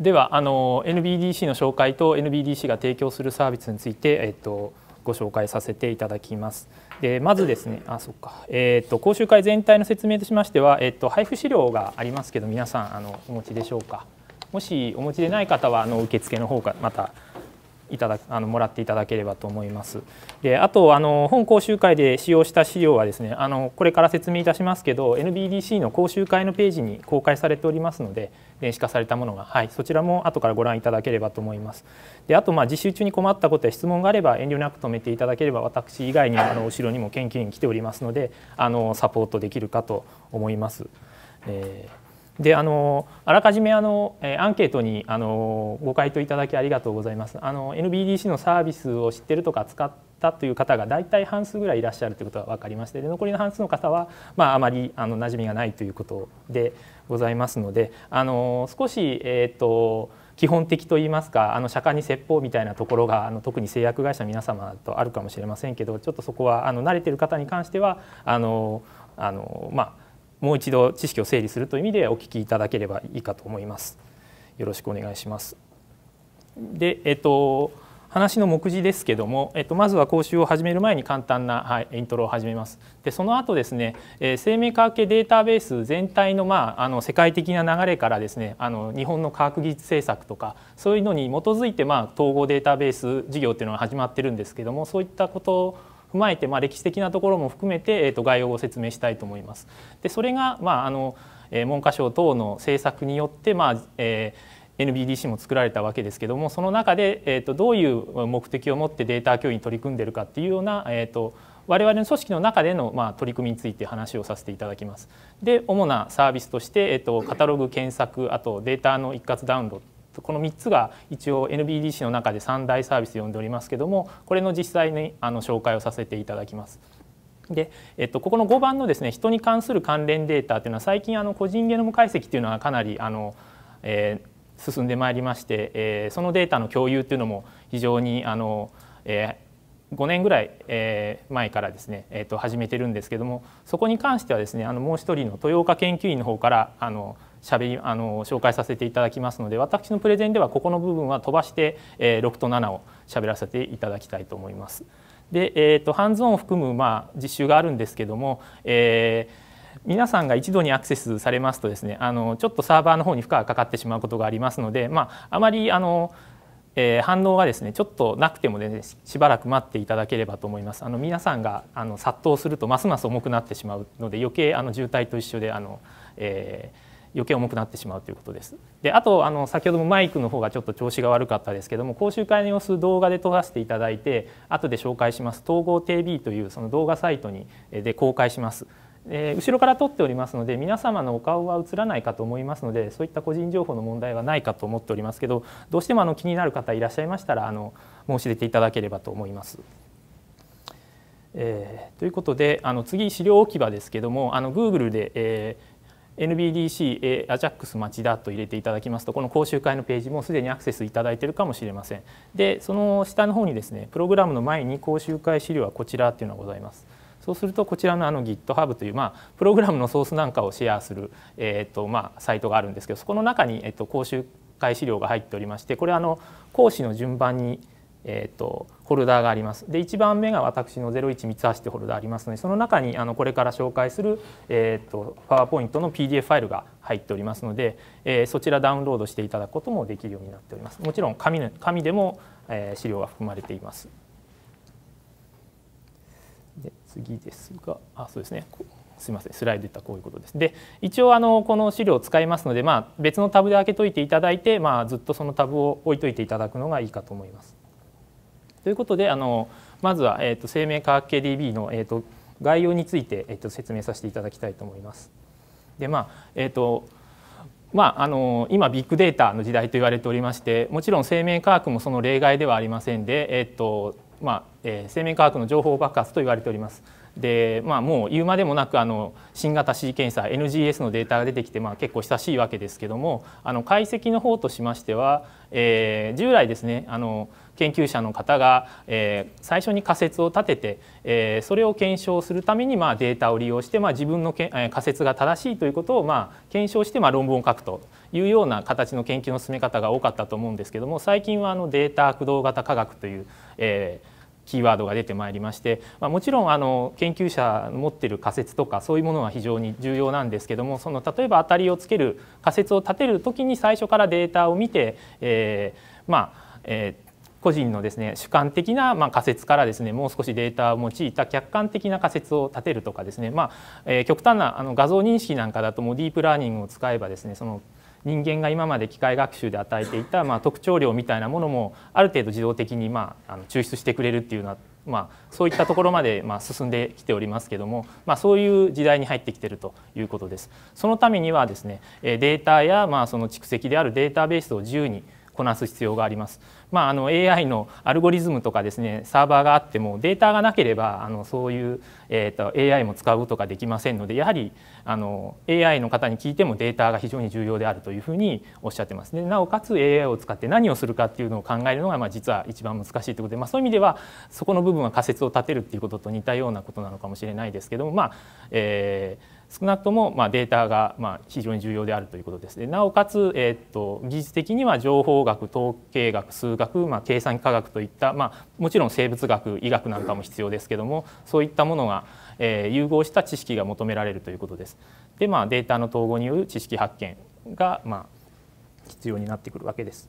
ではあの NBDC の紹介と NBDC が提供するサービスについて、えっと、ご紹介させていただきます。でまずですねあそっか、えっと講習会全体の説明としましては、えっと、配布資料がありますけど皆さんあのお持ちでしょうかもしお持ちでない方はあの受付の方からまたいただあのもらっていただければと思います。であとあの本講習会で使用した資料はですねあのこれから説明いたしますけど NBDC の講習会のページに公開されておりますので電子化されたものが、はい、そちらも後からご覧いただければと思います。であとまあ実習中に困ったことや質問があれば遠慮なく止めていただければ私以外にあの後ろにも研究員来ておりますのであのサポートできるかと思います。えーであのあらかじめあのアンケートにあのご回答いただきありがとうございますあの NBDC のサービスを知ってるとか使ったという方が大体半数ぐらいいらっしゃるということが分かりましてで残りの半数の方は、まあ、あまりあの馴染みがないということでございますのであの少し、えーと、と基本的といいますかあの釈迦に説法みたいなところがあの特に製薬会社の皆様とあるかもしれませんけどちょっとそこはあの慣れてる方に関してはあのあのまあもう一度知識を整理するという意味でお聞きいただければいいかと思います。よろしくお願いします。で、えっと話の目次ですけども、えっと、まずは講習を始める前に簡単な、はい、イントロを始めます。でその後ですね、えー、生命科学系データベース全体の,、まあ、あの世界的な流れからですねあの日本の科学技術政策とかそういうのに基づいて、まあ、統合データベース事業っていうのは始まってるんですけどもそういったことを踏まえて、まあ、歴史的なところも含めて、えー、と概要を説明したいと思います。でそれが、まああのえー、文科省等の政策によって、まあえー NBDC も作られたわけですけどもその中で、えーと、どういう目的を持ってデータ共有に取り組んでるかっていうような、えーと、我々の組織の中での、まあ、取り組みについて話をさせていただきます。で主なサービスとして、えーと、カタログ検索あとデータの一括ダウンロードこの3つが一応 NBDC の中で3大サービス呼んでおりますけどもこれの実際にあの紹介をさせていただきます。で、えっと、ここの5番のですね人に関する関連データというのは最近あの個人ゲノム解析というのはかなりあの、えー、進んでまいりまして、えー、そのデータの共有というのも非常にあの、えー、5年ぐらい、えー、前からですね、えー、と始めてるんですけどもそこに関してはですねあのもう一人の豊岡研究員の方からあのしゃべりあの紹介させていただきますので私のプレゼンではここの部分は飛ばして、えー、6と7を喋らせていただきたいと思います。で、えーと、ハンズオンを含む、まあ、実習があるんですけども、えー皆さんが一度にアクセスされますとですねあのちょっとサーバーの方に負荷がかかってしまうことがありますので、まあ、あまりあのえ反応がですねちょっとなくてもねしばらく待っていただければと思いますあの皆さんがあの殺到するとますます重くなってしまうので余計あの渋滞と一緒であの、えー余計重くなってしまうということです。であとあの先ほどもマイクの方がちょっと調子が悪かったですけども講習会の様子動画で撮らせていただいて後で紹介します統合 TV というその動画サイトにで公開します。え後ろから撮っておりますので皆様のお顔は映らないかと思いますのでそういった個人情報の問題はないかと思っておりますけどどうしてもあの気になる方いらっしゃいましたらあの申し出ていただければと思います。えー、ということであの次資料置き場ですけどもあの Google で、えー NBDC、え j アジャックス町田と入れていただきますとこの講習会のページもすでにアクセスいただいているかもしれませんでその下の方にですねプログラムの前に講習会資料はこちらっていうのがございますそうするとこちらのあの GitHub という、まあ、プログラムのソースなんかをシェアする、えーとまあ、サイトがあるんですけどそこの中に、えー、と講習会資料が入っておりましてこれあの講師の順番にえーと、ホルダーがありますで1番目が私の01三橋ってホルダーありますのでその中にあのこれから紹介する、えーと、パワーポイントの PDF ファイルが入っておりますので、えー、そちらダウンロードしていただくこともできるようになっておりますもちろん紙紙でも、えー、資料が含まれていますで次ですがあそうですねすみませんスライドいったこういうことです。で一応あのこの資料を使いますので、まあ、別のタブで開けといていただいて、まあ、ずっとそのタブを置いといていただくのがいいかと思います。ということであのまずは、えーと、生命科学系 DB の、えーと、概要について、えーと、説明させていただきたいと思います。でまあえーとまあ、あの今ビッグデータの時代と言われておりましてもちろん生命科学もその例外ではありませんで、えーとまあえー、生命科学の情報爆発と言われております。でまあ、もう言うまでもなくあの新型 C 検査 NGS のデータが出てきて、まあ、結構親しいわけですけどもあの解析の方としましては、えー、従来ですねあの研究者の方が、えー、最初に仮説を立てて、えー、それを検証するために、まあ、データを利用して、まあ、自分のけ、えー、仮説が正しいということを、まあ、検証して、まあ、論文を書くというような形の研究の進め方が多かったと思うんですけども最近はあのデータ駆動型科学という、えー、キーワードが出てまいりまして、まあ、もちろんあの研究者の持ってる仮説とかそういうものは非常に重要なんですけどもその例えば当たりをつける仮説を立てる時に最初からデータを見て、えー、まあ、えー個人のですね主観的なま仮説からですねもう少しデータを用いた客観的な仮説を立てるとかですねまあ、え極端なあの画像認識なんかだともうディープラーニングを使えばですねその人間が今まで機械学習で与えていたま特徴量みたいなものもある程度自動的にまあの抽出してくれるっていうのはまあ、そういったところまでま進んできておりますけども、まあ、そういう時代に入ってきてるということです。そのためにはですねデータやまあその蓄積であるデータベースを自由にこなす必要があります。まあ、あの AI のアルゴリズムとかですねサーバーがあってもデータがなければあのそういう、えーと、AI も使うことができませんのでやはりあの AI の方に聞いてもデータが非常に重要であるというふうにおっしゃってますねなおかつ AI を使って何をするかっていうのを考えるのが、まあ、実は一番難しいということで、まあ、そういう意味ではそこの部分は仮説を立てるっていうことと似たようなことなのかもしれないですけどもまあえー少なくともまデータがま非常に重要であるということですでなおかつ、えー、と技術的には情報学統計学数学、まあ、計算科学といった、まあ、もちろん生物学医学なんかも必要ですけどもそういったものが、え融合した知識が求められるということです。で、まあ、データの統合による知識発見が、ま必要になってくるわけです。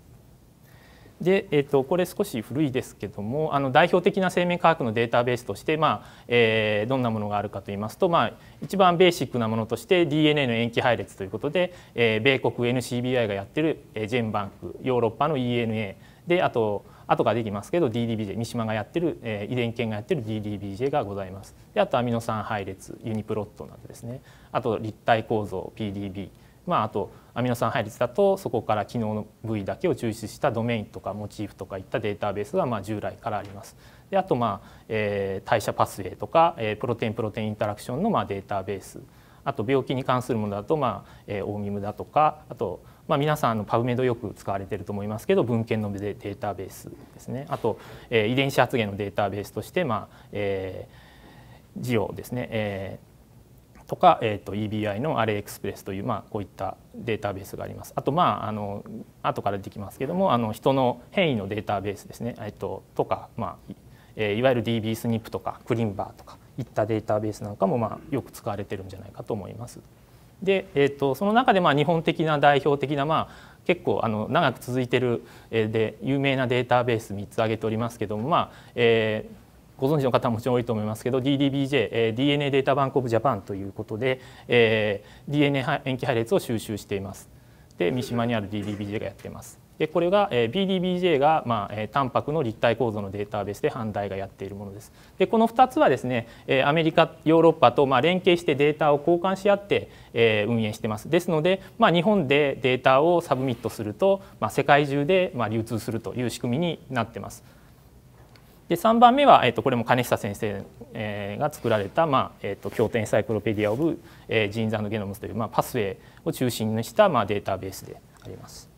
で、えっと、これ少し古いですけどもあの代表的な生命科学のデータベースとして、まあえー、どんなものがあるかといいますと、まあ、一番ベーシックなものとして DNA の塩基配列ということで、えー、米国 NCBI がやってる、えー、ジェンバンクヨーロッパの ENA であと後ができますけど DDBJ 三島がやってる、えー、遺伝研がやってる DDBJ がございますであとアミノ酸配列ユニプロットなどですねあと立体構造 PDB まああとアミノ酸配列だとそこから機能の部位だけを抽出したドメインとかモチーフとかいったデータベースがま従来からあります。であとまあ、えー、代謝パスウェイとか、えー、プロテインプロテインインタラクションのまデータベースあと病気に関するものだと、まあえー、オーミムだとかあと、まあ、皆さんのパブメドよく使われてると思いますけど文献のデータベースですねあと、えー、遺伝子発現のデータベースとして、まあえー、ジオですね、えとか、えーと、と EBI のアレエクスプレスという、まあ、こういったデータベースがあります。あと、まあ、あの後から出てきますけどもあの人の変異のデータベースですね、えーと、とか、まあえー、いわゆる d b ニップとかクリンバーとかいったデータベースなんかも、まあ、よく使われてるんじゃないかと思います。で、えーと、その中で、まあ、日本的な代表的な、まあ、結構あの長く続いている、えー、で有名なデータベース3つ挙げておりますけども、まあえー、ご存知の方ももちろん多いと思いますけど DDBJ、えー、DNA データバンクオブジャパンということで、えー、DNA 塩基配列を収集していますで三島にある DDBJ がやってますでこれが、えー、BDBJ が、まあえー、タンパクの立体構造のデータベースで販売がやっているものですでこの2つはですね、えー、アメリカヨーロッパと、まあ、連携してデータを交換し合って、えー、運営してますですので、まあ、日本でデータをサブミットすると、まあ、世界中で、まあ、流通するという仕組みになってますで3番目は、えーと、これも金久先生、えが作られた、まあえーと、経京都エンサイクロペディア・オブ・ジーンズ・ゲノムズという、まあ、パスウェイを中心にした、まあ、データベースであります。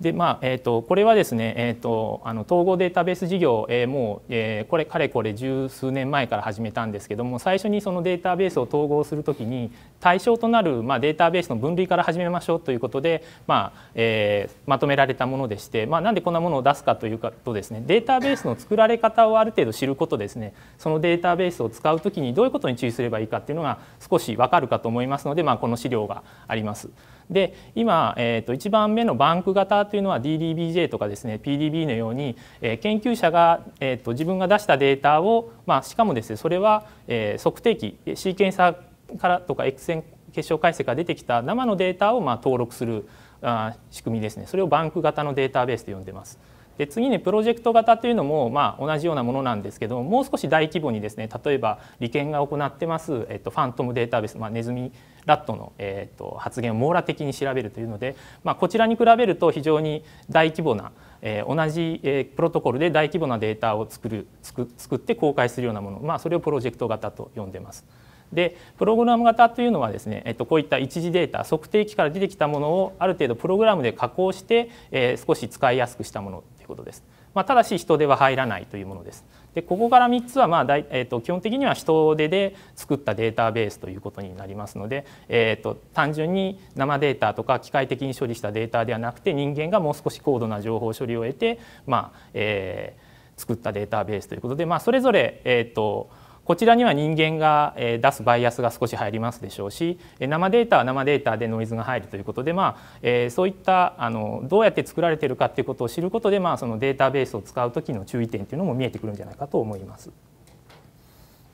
でまあえーと、これはですね、えーと、あの統合データベース事業、えー、もう、えー、これかれこれ十数年前から始めたんですけども最初にそのデータベースを統合するときに対象となる、まあ、データベースの分類から始めましょうということで、まあえー、まとめられたものでして、まあ、なんでこんなものを出すかというとですねデータベースの作られ方をある程度知ることですねそのデータベースを使うときにどういうことに注意すればいいかっていうのが少し分かるかと思いますので、まあ、この資料があります。で今、えー、と1番目のバンク型というのは DDBJ とかですね PDB のように、えー、研究者が、えー、と自分が出したデータを、まあ、しかもですねそれは、えー、測定器シーケンサーからとか X 線結晶解析が出てきた生のデータを、まあ、登録するあ仕組みですねそれをバンク型のデータベースと呼んでます。で次にプロジェクト型というのもまあ同じようなものなんですけどもう少し大規模にですね例えば利権が行ってます、えっと、ファントムデータベース、まあ、ネズミラットの、えっと、発言を網羅的に調べるというので、まあ、こちらに比べると非常に大規模な、え同じ、えプロトコルで大規模なデータを作る作作って公開するようなもの、まあ、それをプロジェクト型と呼んでます。でプログラム型というのはですね、えっと、こういった一次データ測定器から出てきたものをある程度プログラムで加工して、えー、少し使いやすくしたものいうことです。まあ、ただし人手は入らないというものです。でここから3つはまあだい、えーと、基本的には人手で作ったデータベースということになりますので、えーと、単純に生データとか機械的に処理したデータではなくて人間がもう少し高度な情報処理を得て、まあえー、作ったデータベースということで、まあ、それぞれ、えーとこちらには人間が出すバイアスが少し入りますでしょうし生データは生データでノイズが入るということで、まあ、そういったあのどうやって作られているかっていうことを知ることで、まあ、そのデータベースを使う時の注意点というのも見えてくるんじゃないかと思います。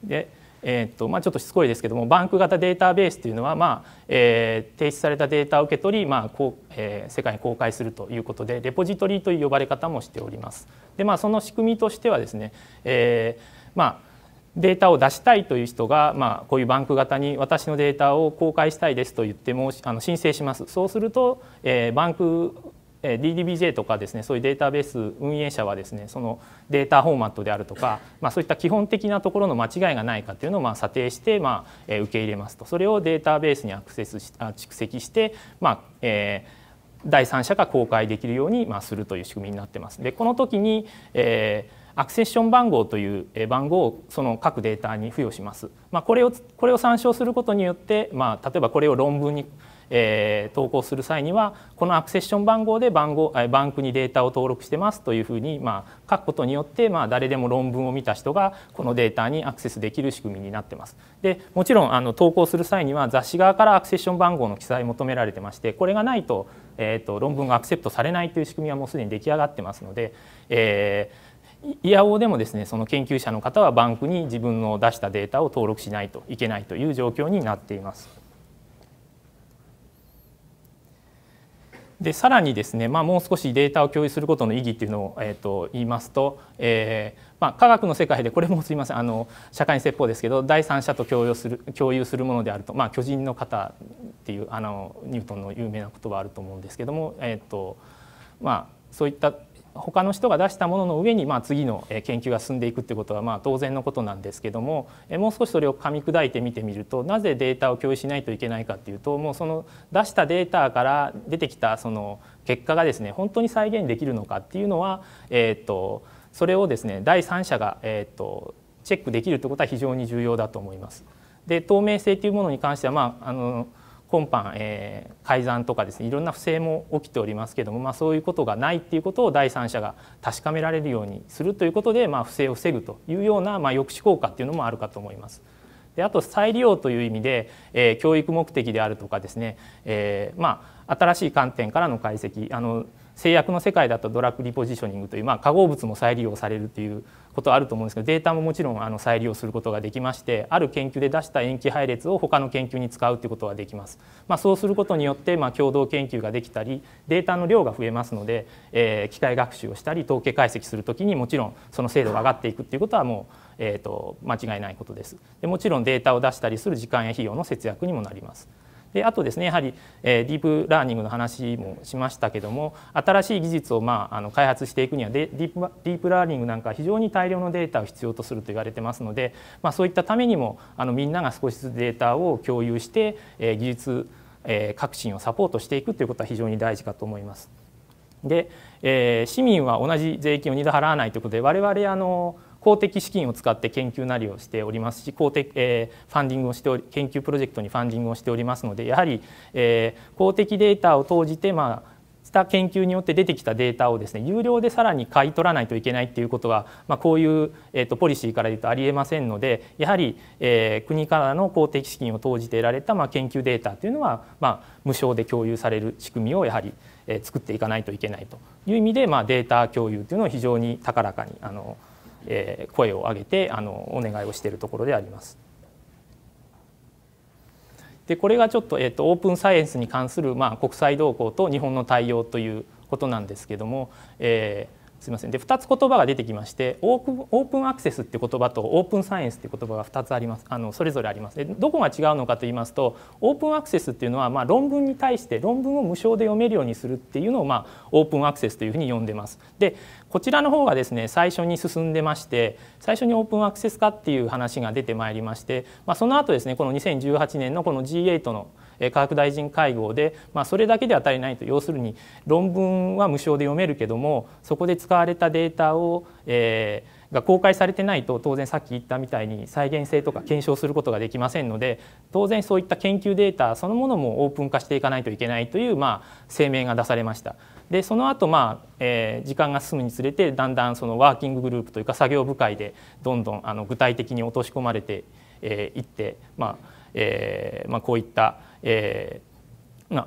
でえーとまあ、ちょっとしつこいですけどもバンク型データベースというのは、まあえー、提出されたデータを受け取り、まあこうえー、世界に公開するということでレポジトリという呼ばれ方もしております。でまあ、その仕組みとしてはですね、えーまあデータを出したいという人が、まあ、こういうバンク型に私のデータを公開したいですと言ってもあの申請しますそうすると、えー、バンク DDBJ とかですねそういうデータベース運営者はですねそのデータフォーマットであるとか、まあ、そういった基本的なところの間違いがないかというのをまあ査定して、まあ、受け入れますとそれをデータベースにアクセスし蓄積して、まあえー、第三者が公開できるようにまあするという仕組みになってます。でこの時に、えーアクセッション番号という番号をその各データに付与します。まあ、これをこれを参照することによって、まあ、例えばこれを論文に、えー、投稿する際にはこのアクセッション番号で番号バンクにデータを登録してますというふうに、まあ、書くことによって、まあ、誰でも論文を見た人がこのデータにアクセスできる仕組みになってます。でもちろんあの投稿する際には雑誌側からアクセッション番号の記載求められてましてこれがないと,、えーと、論文がアクセプトされないという仕組みはもうすでに出来上がってますので、えーいやおうでもですねその研究者の方はバンクに自分の出したデータを登録しないといけないという状況になっています。でさらにですね、まあ、もう少しデータを共有することの意義っていうのを、えーと、と言いますと、えーまあ、科学の世界でこれもすみませんあの社会に説法ですけど第三者と共有する共有するものであると、まあ、巨人の方っていうあのニュートンの有名な言葉あると思うんですけども、えーとまあ、そういった他の人が出したものの上に、まあ、次の研究が進んでいくってことはまあ当然のことなんですけどももう少しそれを噛み砕いて見てみるとなぜデータを共有しないといけないかっていうともうその出したデータから出てきたその結果がですね本当に再現できるのかっていうのは、えー、とそれをですね第三者が、えー、とチェックできるってことは非常に重要だと思います。で透明性というものに関しては、まあ、あの今般、えー、改ざんとかですねいろんな不正も起きておりますけども、まあ、そういうことがないっていうことを第三者が確かめられるようにするということで、まあ、不正を防ぐというような、まあ、抑止効果っていうのもあるかと思います。であと再利用という意味で、えー、教育目的であるとかですね、えー、まあ、新しい観点からの解析あの製薬の世界だとドラッグリポジショニングという、まあ、化合物も再利用されるということあると思うんですけどデータももちろんあの再利用することができましてある研究で出した塩基配列を他の研究に使うということはできます、まあ、そうすることによって、まあ、共同研究ができたりデータの量が増えますので、えー、機械学習をしたり統計解析するときにもちろんその精度が上がっていくっていうことはもう、えーと間違いないことですでもちろんデータを出したりする時間や費用の節約にもなりますであとですねやはり、えー、ディープラーニングの話もしましたけども新しい技術を、まあ、あの開発していくにはデディープディープラーニングなんか非常に大量のデータを必要とすると言われてますので、まあ、そういったためにもあのみんなが少しずつデータを共有して、えー、技術、えー、革新をサポートしていくということは非常に大事かと思います。で、えー、市民は同じ税金を2度払わないということで我々あの公的資金を使って研究なりをしておりますし公的、えー、ファンディングをしており研究プロジェクトにファンディングをしておりますのでやはり、えー、公的データを投じてまあした研究によって出てきたデータをですね有料でさらに買い取らないといけないっていうことは、まあ、こういう、えー、とポリシーから言うとありえませんのでやはり、えー、国からの公的資金を投じて得られた、まあ、研究データというのは、まあ、無償で共有される仕組みをやはり、えー、作っていかないといけないという意味で、まあ、データ共有というのを非常に高らかにあのえ声を上げてあのお願いをしているところであります。でこれがちょっと,、えーと、オープンサイエンスに関する、まあ、国際動向と日本の対応ということなんですけども、えー、すみませんで2つ言葉が出てきましてオープンオープンアクセスって言葉とオープンサイエンスって言葉が2つありますあのそれぞれありますでどこが違うのかと言いますとオープンアクセスっていうのは、まあ、論文に対して論文を無償で読めるようにするっていうのを、まあ、オープンアクセスというふうに呼んでます。でこちらの方がですね最初に進んでまして最初にオープンアクセス化っていう話が出てまいりまして、まあ、その後ですねこの2018年のこの G8 の科学大臣会合で、まあ、それだけでは足りないと要するに論文は無償で読めるけどもそこで使われたデータを、えー、が公開されてないと当然さっき言ったみたいに再現性とか検証することができませんので当然そういった研究データそのものもオープン化していかないといけないというまあ声明が出されました。でその後まあ、えー、時間が進むにつれてだんだんそのワーキンググループというか作業部会でどんどんあの具体的に落とし込まれてい、えー、って、まあえーまあ、こういった、えー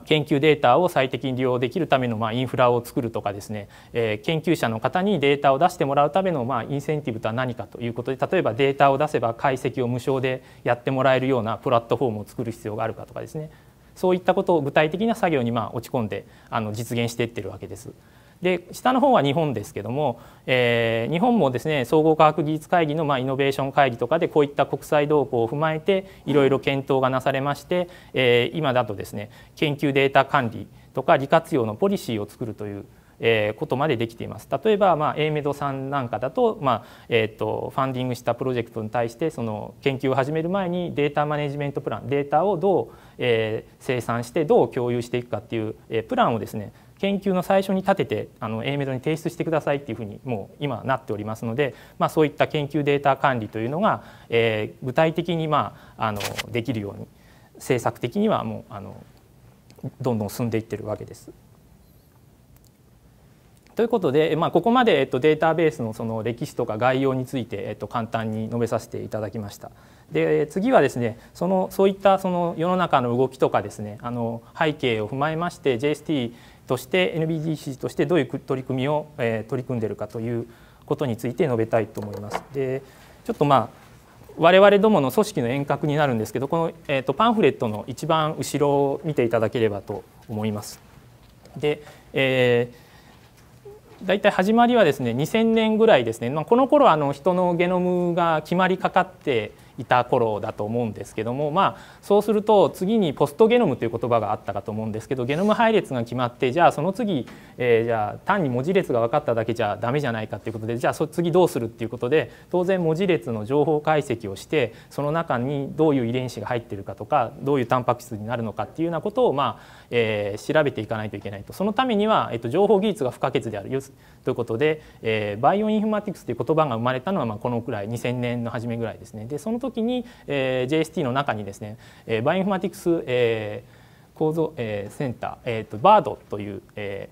研究データを最適に利用できるためのまインフラを作るとかですね、え研究者の方にデータを出してもらうためのまインセンティブとは何かということで例えばデータを出せば解析を無償でやってもらえるようなプラットフォームを作る必要があるかとかですねそういったことを具体的な作業にま落ち込んであの実現していってるわけです。で下の方は日本ですけども、えー、日本もですね総合科学技術会議のまあイノベーション会議とかでこういった国際動向を踏まえていろいろ検討がなされまして、えー、今だとですね研究データ管理とか利活用のポリシーを作るというえー、ことまでできています例えば、まあ、エーメドさんなんかだと,、まあえーと、とファンディングしたプロジェクトに対してその研究を始める前にデータマネジメントプランデータをどう、えー、生産してどう共有していくかっていう、えー、プランをですね研究の最初に立ててあの A メドに提出してくださいっていうふうにもう今なっておりますので、まあ、そういった研究データ管理というのが、えー、具体的に、まあ、あのできるように政策的にはもうあのどんどん進んでいってるわけです。ということで、まあ、ここまで、えっと、データベースのその歴史とか概要について、えっと、簡単に述べさせていただきました。で次はですねそのそういったその世の中の動きとかですねあの背景を踏まえまして JST として NBDC としてどういう取り組みを、え取り組んでいるかということについて述べたいと思います。でちょっとまあ我々どもの組織の遠隔になるんですけどこの、えーと、パンフレットの一番後ろを見ていただければと思います。で、えー大体始まりはですね2000年ぐらいですね、まあ、この頃あの人のゲノムが決まりかかっていた頃だと思うんですけども、まあ、そうすると次にポストゲノムという言葉があったかと思うんですけどゲノム配列が決まってじゃあその次、えー、じゃあ単に文字列が分かっただけじゃダメじゃないかということでじゃあそ次どうするっていうことで当然文字列の情報解析をしてその中にどういう遺伝子が入ってるかとかどういうタンパク質になるのかっていうようなことを、まあえー、調べていかないといけないとそのためには、えー、と情報技術が不可欠であるということで、えー、バイオインフォマティクスという言葉が生まれたのはまあこのくらい2000年の初めぐらいですねでその時に、えー、JST の中にですね、えー、バイオインフォマティクス、えー、構造、えー、センター、えーと、バードという、え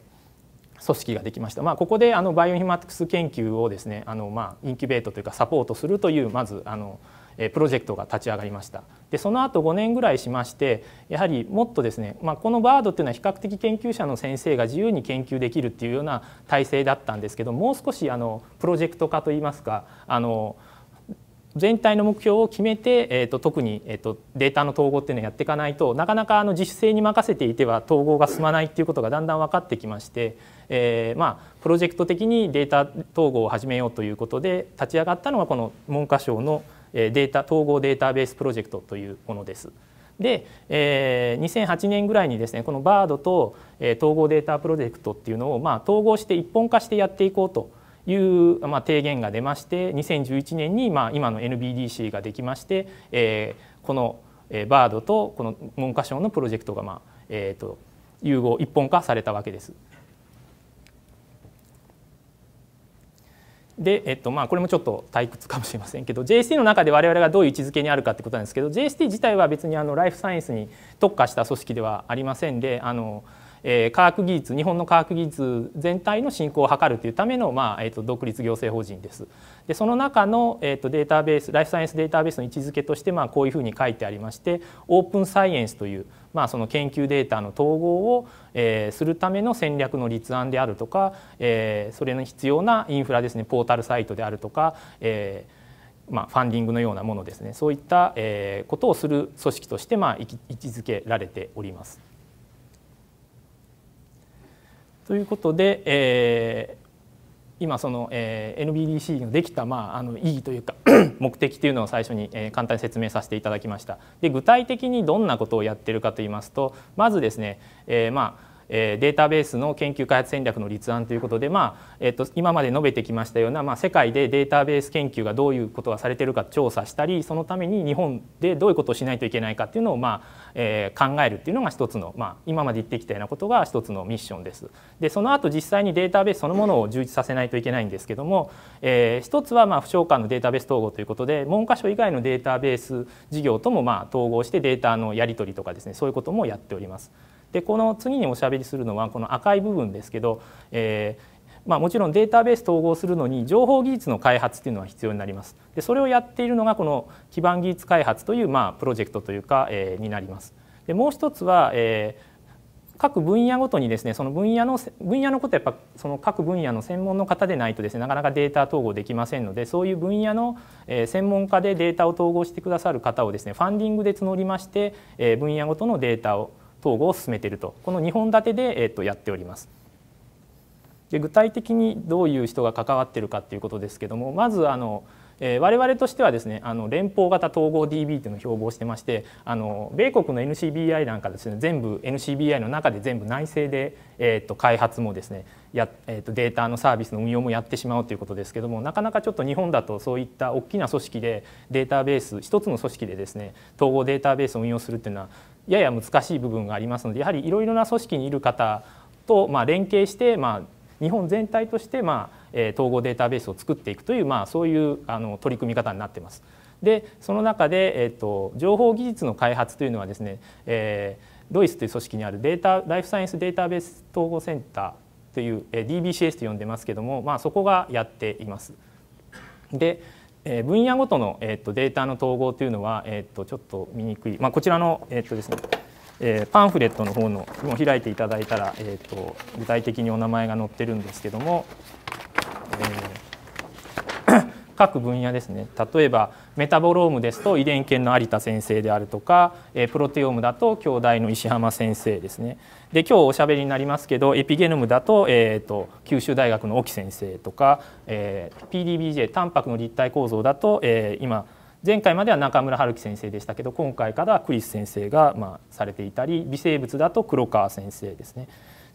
ー、組織ができました。まあ、ここであのバイオインフマティクス研究をですね、あのまあインキュベートというかサポートするというまずあのプロジェクトが立ち上がりました。でその後5年ぐらいしましてやはりもっとですね、まあ、このバードっていうのは比較的研究者の先生が自由に研究できるっていうような体制だったんですけどもう少しあのプロジェクト化といいますかあの全体の目標を決めて、えーと、特に、えーと、とデータの統合っていうのをやっていかないとなかなかあの自主性に任せていては統合が進まないっていうことがだんだん分かってきまして、えー、まあ、プロジェクト的にデータ統合を始めようということで立ち上がったのがこの文科省のデータ統合データベースプロジェクトというものです。で、え2008年ぐらいにですねこの BARD と、え統合データプロジェクトっていうのを、まあ、統合して一本化してやっていこうという、ま提言が出まして2011年に、まあ、今の NBDC ができまして、えこの BARD とこの文科省のプロジェクトが、まあえーと融合一本化されたわけです。で、えっとまあ、これもちょっと退屈かもしれませんけど JST の中で我々がどういう位置づけにあるかってことなんですけど JST 自体は別にあのライフサイエンスに特化した組織ではありませんであのえー、科学技術日本の科学技術全体の振興を図るというための、まあえーと、独立行政法人です。でその中の、えーと、データベースライフサイエンスデータベースの位置づけとして、まあ、こういうふうに書いてありましてオープンサイエンスという、まあ、その研究データの統合を、えー、するための戦略の立案であるとか、えー、それに必要なインフラですねポータルサイトであるとか、えー、まあ、ファンディングのようなものですねそういったことをする組織としてまあ位置づけられております。ということで、えー、今その、えー、NBDC のできた、まあ、あの意義というか 目的というのを最初に、えー、簡単に説明させていただきましたで具体的にどんなことをやってるかと言いますとまずですね、えー、まあえデータベースの研究開発戦略の立案ということで、まあえー、と今まで述べてきましたような、まあ、世界でデータベース研究がどういうことがされてるか調査したりそのために日本でどういうことをしないといけないかっていうのを、まあえー、考えるっていうのが一つの、まあ、今まで言ってきたようなことが一つのミッションです。でその後実際にデータベースそのものを充実させないといけないんですけども、えー、一つはまあ不償還のデータベース統合ということで文科省以外のデータベース事業ともまあ統合してデータのやり取りとかですねそういうこともやっております。でこの次におしゃべりするのはこの赤い部分ですけど、えー、まあ、もちろんデータベース統合するのに情報技術の開発っていうのは必要になります。でそれをやっているのがこの基盤技術開発という、まあ、プロジェクトというか、えー、になります。でもう一つは、えー各分野ごとにですねその分野の分野のことはやっぱその各分野の専門の方でないとですねなかなかデータ統合できませんのでそういう分野の専門家でデータを統合してくださる方をですねファンディングで募りまして分野ごとのデータを統合を進めているとこの2本立てで、えー、とやっております。で具体的にどういう人が関わってるかっていうことですけどもまずあのえー、我々としてはですねあの連邦型統合 DB というのを標榜してましてあの米国の NCBI なんかですね全部 NCBI の中で全部内製で、えー、と開発もですねや、えー、とデータのサービスの運用もやってしまうということですけどもなかなかちょっと日本だとそういった大きな組織でデータベース一つの組織でですね統合データベースを運用するっていうのはやや難しい部分がありますのでやはりいろいろな組織にいる方とま連携してま日本全体としてま統合データベースを作っていくというまあそういうあの取り組み方になってます。でその中で、えーと、情報技術の開発というのはですね、えー、ドイツという組織にあるデータライフサイエンスデータベース統合センターという、えー、DBCS と呼んでますけども、まあ、そこがやっています。でえー、分野ごとの、えーと、データの統合というのは、えーと、ちょっと見にくい、まあ、こちらの、えーとですねえー、パンフレットの方のも開いていただいたら、えーと具体的にお名前が載ってるんですけども、えー各分野ですね例えばメタボロームですと遺伝研の有田先生であるとかプロテオームだと京大の石浜先生ですねで今日おしゃべりになりますけどエピゲノムだと,、えーと、九州大学の沖先生とか、えー、PDBJ タンパクの立体構造だと、えー、今前回までは中村春樹先生でしたけど今回からはクリス先生が、まあ、されていたり微生物だと黒川先生ですね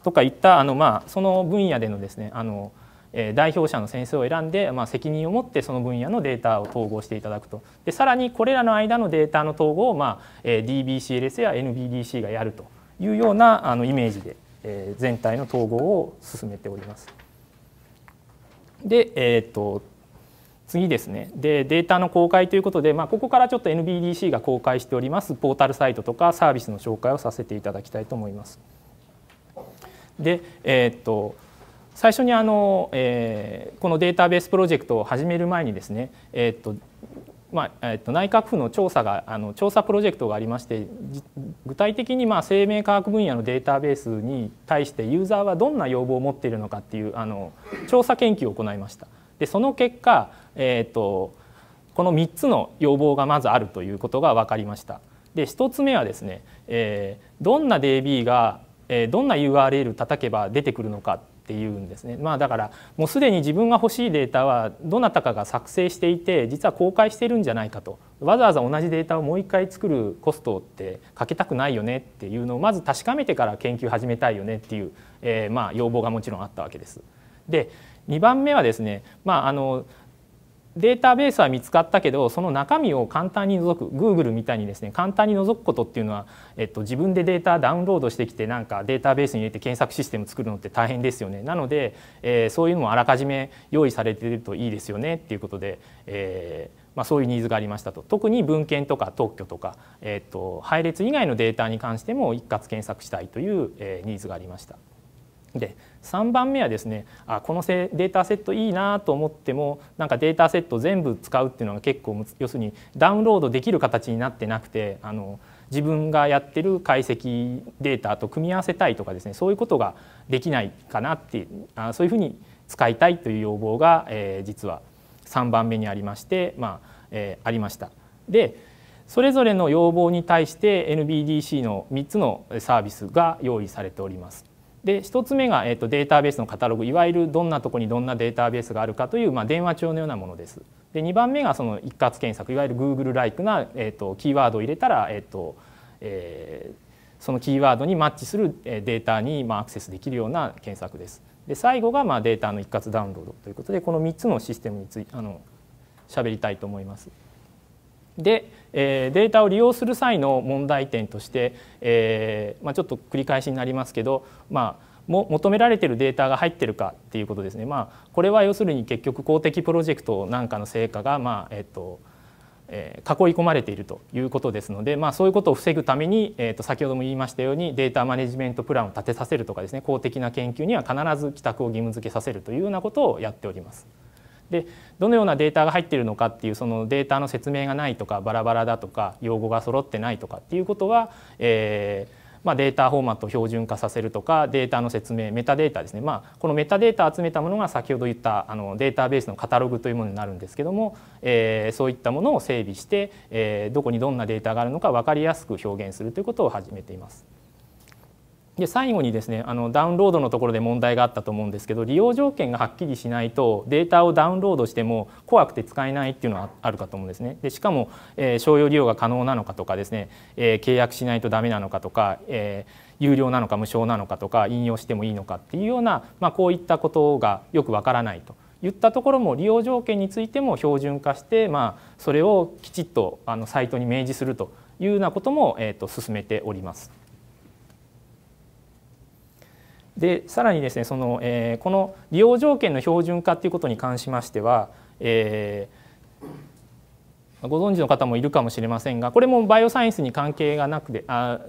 とかいったあの、まあ、その分野でのですねあの代表者の先生を選んで、まあ、責任を持ってその分野のデータを統合していただくとでさらにこれらの間のデータの統合を、まあ、DBCLS や NBDC がやるというようなあのイメージで、え全体の統合を進めております。で、えー、っと次ですねでデータの公開ということで、まあ、ここからちょっと NBDC が公開しておりますポータルサイトとかサービスの紹介をさせていただきたいと思います。で、えー、っと最初にあの、えー、このデータベースプロジェクトを始める前にですね、えー、っとまあえと、内閣府の調査があの調査プロジェクトがありまして具体的にまあ生命科学分野のデータベースに対してユーザーはどんな要望を持っているのかっていうあの調査研究を行いましたでその結果、えー、とこの3つの要望がまずあるということが分かりましたで1つ目はですね、えー、どんな DB が、えー、どんな URL 叩けば出てくるのかっていうんですね、まあ、だからもうすでに自分が欲しいデータはどなたかが作成していて実は公開してるんじゃないかとわざわざ同じデータをもう一回作るコストってかけたくないよねっていうのをまず確かめてから研究始めたいよねっていう、えー、まあ要望がもちろんあったわけです。で2番目はですね、まあ、あのデータベースは見つかったけどその中身を簡単に覗く Google みたいにですね簡単に覗くことっていうのは、えっと、自分でデータダウンロードしてきてなんかデータベースに入れて検索システム作るのって大変ですよねなので、えー、そういうのもあらかじめ用意されてるといいですよねっていうことで、えーまあ、そういうニーズがありましたと特に文献とか特許とか、えっと、配列以外のデータに関しても一括検索したいという、えー、ニーズがありました。で3番目はですねあこのデータセットいいなと思ってもなんかデータセット全部使うっていうのが結構要するにダウンロードできる形になってなくてあの自分がやってる解析データと組み合わせたいとかですねそういうことができないかなってあそういうふうに使いたいという要望が、えー、実は3番目にありまして、まあえー、ありました。でそれぞれの要望に対して NBDC の3つのサービスが用意されております。で1つ目が、えーと、データベースのカタログいわゆるどんなとこにどんなデータベースがあるかという、まあ、電話帳のようなものです。で2番目がその一括検索いわゆる Google-like な、えーと、キーワードを入れたら、えーとえー、そのキーワードにマッチするデータに、まあ、アクセスできるような検索です。で最後が、まあ、データの一括ダウンロードということでこの3つのシステムについあの喋りたいと思います。で、えデータを利用する際の問題点として、えまあ、ちょっと繰り返しになりますけど、まあ、求められてるデータが入ってるかっていうことですね、まあ、これは要するに結局公的プロジェクトなんかの成果が、まあえっとえ囲い込まれているということですので、まあ、そういうことを防ぐために、えっと先ほども言いましたようにデータマネジメントプランを立てさせるとかですね公的な研究には必ず帰宅を義務付けさせるというようなことをやっております。でどのようなデータが入っているのかっていうそのデータの説明がないとかバラバラだとか用語が揃ってないとかっていうことは、えーまあ、データフォーマットを標準化させるとかデータの説明メタデータですね、まあ、このメタデータ集めたものが先ほど言ったあのデータベースのカタログというものになるんですけども、えー、そういったものを整備して、えー、どこにどんなデータがあるのか分かりやすく表現するということを始めています。で最後にですねあのダウンロードのところで問題があったと思うんですけど利用条件がはっきりしないとデータをダウンロードしても怖くて使えないっていうのはあるかと思うんですねでしかも、えー、商用利用が可能なのかとかですね、えー、契約しないとダメなのかとか、えー、有料なのか無償なのかとか引用してもいいのかっていうような、まあ、こういったことがよくわからないと。言ったところも利用条件についても標準化して、まあ、それをきちっとあのサイトに明示するというようなことも、えーと、と進めております。でさらにですねその、えー、この利用条件の標準化ということに関しましては、えー、ご存知の方もいるかもしれませんがこれもバイオサイエンスに関係がなくてあ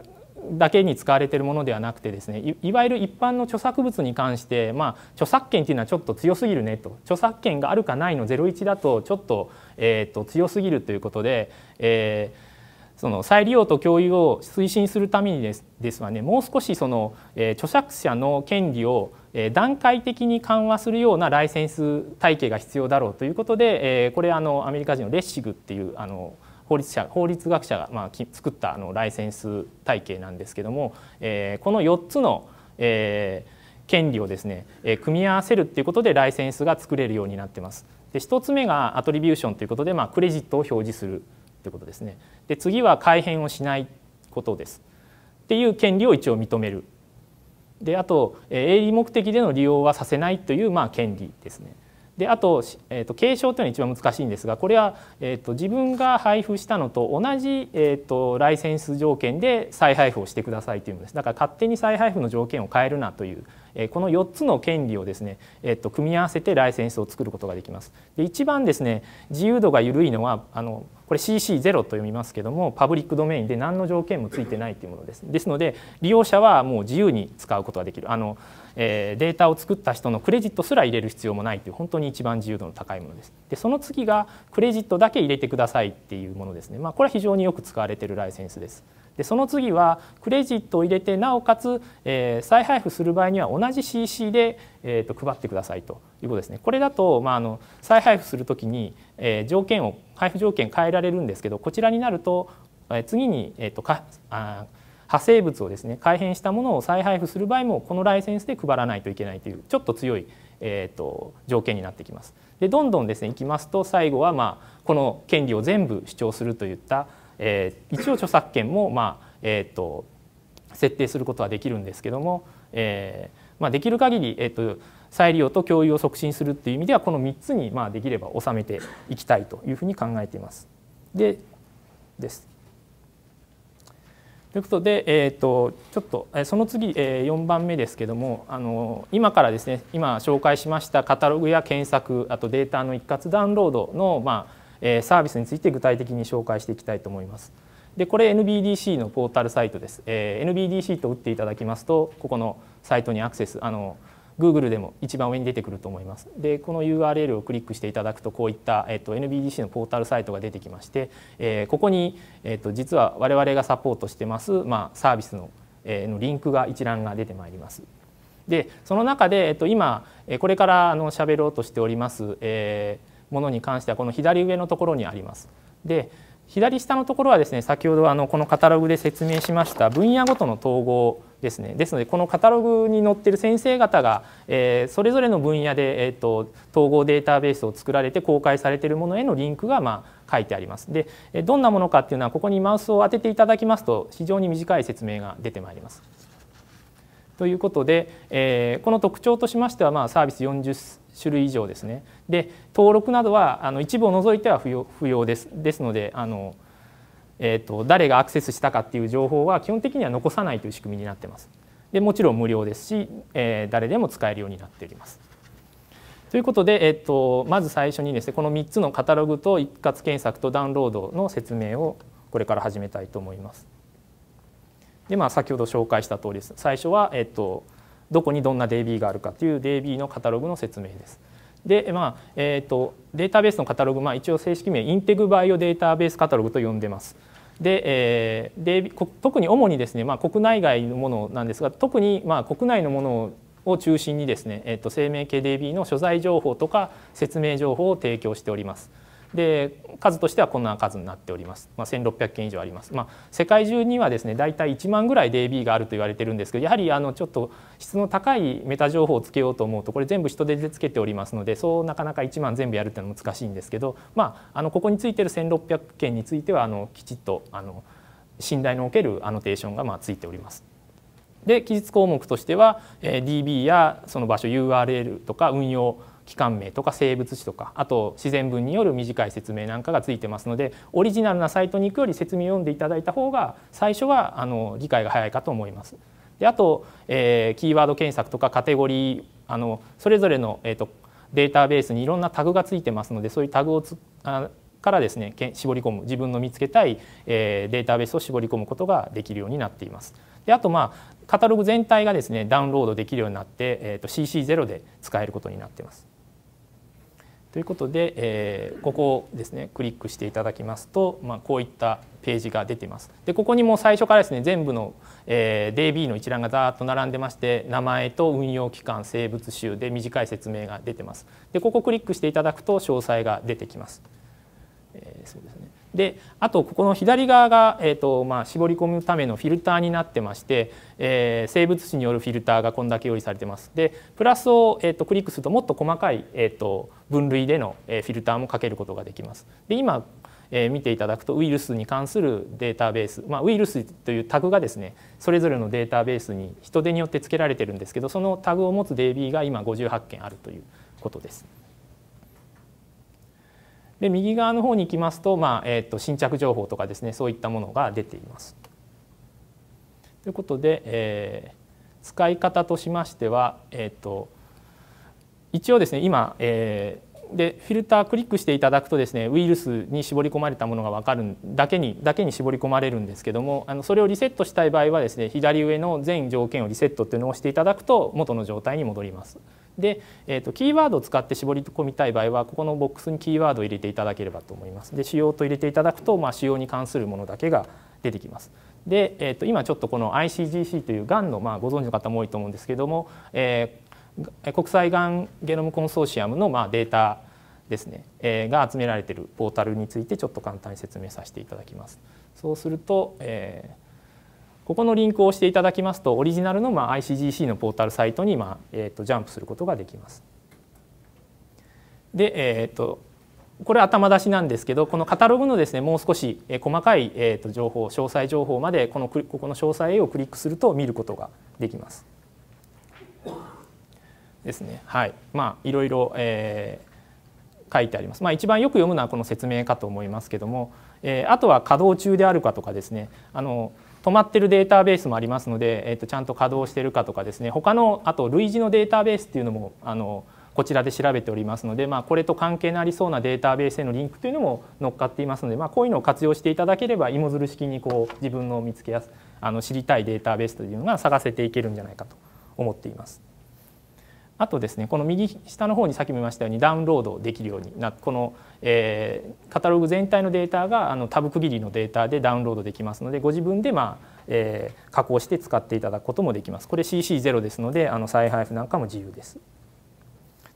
だけに使われているものではなくてですねいわゆる一般の著作物に関して、まあ、著作権というのはちょっと強すぎるねと著作権があるかないの01だとちょっと,、えーと、と強すぎるということで、えーその再利用と共有を推進するためにですですはねもう少しその、えー、著作者の権利を段階的に緩和するようなライセンス体系が必要だろうということで、えー、これあのアメリカ人のレッシグっていうあの法律者法律学者が、まあ、作ったあのライセンス体系なんですけども、えー、この4つの、えー、権利をですね、えー、組み合わせるっていうことでライセンスが作れるようになってます。で1つ目がアトリビューションということで、まあ、クレジットを表示するってことですね。で次は改変をしないことです。っていう権利を一応認める。であと営利目的での利用はさせないというまあ権利ですね。であと,、えーと、継承というのは一番難しいんですがこれは、えーと、自分が配布したのと同じ、えーと、ライセンス条件で再配布をしてくださいというものですだから勝手に再配布の条件を変えるなという、この4つの権利をですね、えっと、組み合わせてライセンスを作ることができます。で一番ですね自由度が緩いのはあのこれ CC0 と読みますけどもパブリックドメインで何の条件もついてないというものです。ですので利用者はもう自由に使うことができるあの、えー、データを作った人のクレジットすら入れる必要もないという本当に一番自由度の高いものです。でその次がクレジットだけ入れてくださいっていうものですね、まあ、これは非常によく使われているライセンスです。でその次はクレジットを入れてなおかつ、えー、再配布する場合には同じ CC で、えーと、配ってくださいということですね。これだと、まあ、あの再配布するときに、えー、条件を配布条件変えられるんですけどこちらになると、えー、次に、えーと、かあ派生物をですね改変したものを再配布する場合もこのライセンスで配らないといけないというちょっと強い、えーと、と条件になってきます。でどんどんですねいきますと最後は、まあ、この権利を全部主張するといったえー、一応著作権も、まあえーと、設定することはできるんですけども、えーまあ、できる限り、えーと、再利用と共有を促進するっていう意味ではこの3つに、まあ、できれば収めていきたいというふうに考えています。でです。ということで、えーと、とちょっとその次、えー、4番目ですけどもあの今からですね今紹介しましたカタログや検索あとデータの一括ダウンロードの、まあえサービスについて具体的に紹介していきたいと思います。でこれ NBDC のポータルサイトです、え NBDC と打っていただきますとここのサイトにアクセスあの Google でも一番上に出てくると思います。で、この URL をクリックしていただくとこういった、えっと、NBDC のポータルサイトが出てきまして、えここに、えっと、実は我々がサポートしてます、まあ、サービスの,、えー、のリンクが一覧が出てまいります。でその中で、えっと、今これからあの喋ろうとしております、えものに関してはこの左上のところにあります。で左下のところはですね先ほどあのこのカタログで説明しました分野ごとの統合ですねですのでこのカタログに載ってる先生方が、えー、それぞれの分野で、えーと、と統合データベースを作られて公開されているものへのリンクが、まあ、書いてありますでどんなものかっていうのはここにマウスを当てていただきますと非常に短い説明が出てまいります。ということで、えー、この特徴としましては、まあ、サービス40種類以上ですねで登録などはあの一部を除いては不要不要ですですのであの、えーと、誰がアクセスしたかっていう情報は基本的には残さないという仕組みになってますでもちろん無料ですし、えー、誰でも使えるようになっておりますということで、えーと、まず最初にですねこの3つのカタログと一括検索とダウンロードの説明をこれから始めたいと思いますでまあ先ほど紹介した通りです最初は、えーとどこにどんな DB があるかという DB のカタログの説明です。でまあえーと、データベースのカタログ、まあ、一応正式名インテグバイオデータベースカタログと呼んでます。でえー、で特に主にですね、まあ、国内外のものなんですが特にまあ国内のものを中心にですね、えーと、と生命系 DB の所在情報とか説明情報を提供しております。で数としてはこんな数になっております、まあ、1600件以上あります、まあ、世界中にはですね大体1万ぐらい DB があると言われてるんですけどやはりあのちょっと質の高いメタ情報をつけようと思うとこれ全部人手でつけておりますのでそうなかなか1万全部やるっていうのは難しいんですけど、まあ、あのここについてる1600件についてはあのきちっとあの信頼のおけるアノテーションがまあついております。で記述項目としては、えー、DB やその場所 URL とか運用機関名とか生物史とかあと自然文による短い説明なんかがついてますのでオリジナルなサイトに行くより説明を読んでいただいた方が最初はあの理解が早いかと思います。であと、えー、キーワード検索とかカテゴリーあのそれぞれの、えーと、データベースにいろんなタグがついてますのでそういうタグをつあからですね絞り込む自分の見つけたい、えー、データベースを絞り込むことができるようになっています。であとまあカタログ全体がですねダウンロードできるようになって、えーと、CC0 で使えることになっています。ということで、えー、ここをですねクリックしていただきますと、まあ、こういったページが出てます。でここにも最初からですね全部の、えー、DB の一覧がざーっと並んでまして名前と運用期間生物種で短い説明が出てます。でここをクリックしていただくと詳細が出てきます。えー、そうですねであとここの左側が、えーとまあ、絞り込むためのフィルターになってまして、えー、生物種によるフィルターがこんだけ用意されてます。でプラスを、えーと、クリックするともっと細かい、えーと、と分類での、えフィルターもかけることができます。で今え見ていただくとウイルスに関するデータベース、まあ、ウイルスというタグがですねそれぞれのデータベースに人手によって付けられてるんですけどそのタグを持つ DB が今58件あるということです。で右側の方に行きますと,、まあえーと、新着情報とかですねそういったものが出ています。ということで、えー、使い方としましては、えーと、一応ですね今、えー、でフィルタークリックしていただくとですねウイルスに絞り込まれたものが分かるだけにだけに絞り込まれるんですけどもあのそれをリセットしたい場合はですね左上の全条件をリセットっていうのをしていただくと元の状態に戻ります。で、えーと、キーワードを使って絞り込みたい場合はここのボックスにキーワードを入れていただければと思います。で仕様と入れていただくと、まあ、仕様に関するものだけが出てきます。で、えーと、と今ちょっとこの ICGC というがんの、まあ、ご存知の方も多いと思うんですけども、えー、国際がんゲノムコンソーシアムの、まあ、データですね、えー、が集められているポータルについてちょっと簡単に説明させていただきます。そうすると、えーここのリンクを押していただきますとオリジナルのまあ ICGC のポータルサイトにまあえとジャンプすることができます。で、えーと、とこれ頭出しなんですけどこのカタログのですねもう少し細かい、えー、と情報詳細情報までこのここの詳細をクリックすると見ることができます。ですね。はい。まあいろいろ、えー、書いてあります。まあ一番よく読むのはこの説明かと思いますけども、えー、あとは稼働中であるかとかですね。あの止まってるデータベースもありますので、えー、とちゃんと稼働してるかとかですね他のあと類似のデータベースっていうのもあのこちらで調べておりますので、まあ、これと関係のありそうなデータベースへのリンクというのも乗っかっていますので、まあ、こういうのを活用していただければ芋づる式にこう自分の見つけやすあの知りたいデータベースというのが探せていけるんじゃないかと思っています。あとですねこの右下の方にさっき見ましたようにダウンロードできるようになこの、えー、カタログ全体のデータがあのタブ区切りのデータでダウンロードできますのでご自分で、まあえー、加工して使っていただくこともできます。これ CC0 ですのであの再配布なんかも自由です。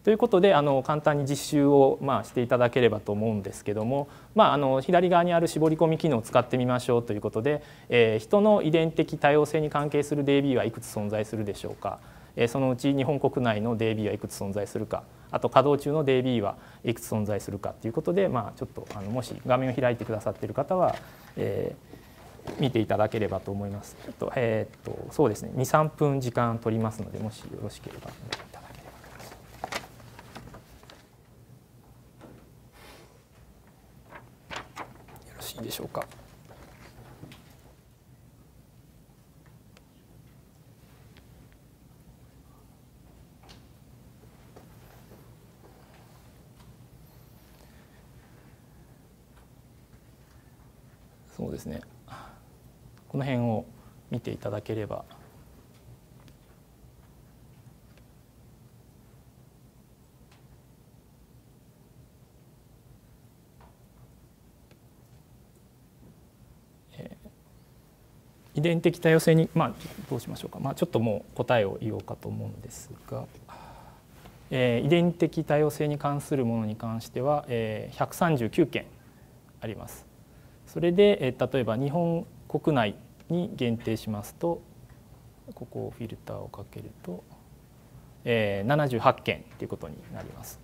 ということであの簡単に実習を、まあ、していただければと思うんですけども、まあ、あの左側にある絞り込み機能を使ってみましょうということで、えー、人の遺伝的多様性に関係する DB はいくつ存在するでしょうか。えそのうち日本国内の DB はいくつ存在するかあと稼働中の DB はいくつ存在するかということで、まあ、ちょっとあのもし画面を開いてくださっている方は、えー、見ていただければと思います。ちょっと,、えー、っとそうですね23分時間取りますのでもしよろしければいでしょうか。そうですねこの辺を見ていただければ遺伝的多様性に、まあ、どうしましょうか、まあ、ちょっともう答えを言おうかと思うんですが、え遺伝的多様性に関するものに関しては、え139件あります。それで例えば日本国内に限定しますとここをフィルターをかけると、え78件ということになります。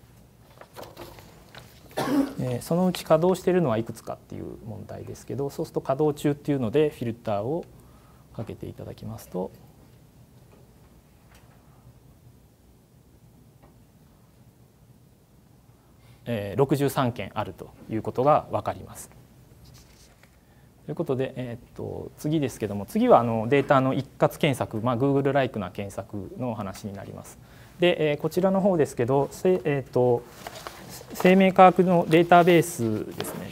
えそのうち稼働しているのはいくつかっていう問題ですけどそうすると稼働中っていうのでフィルターをかけていただきますと63件あるということが分かります。ということで、えー、っと次ですけども次はあのデータの一括検索、まあ、Google ライクな検索の話になります。で、えー、こちらの方ですけど、えーと、生命科学のデータベースですね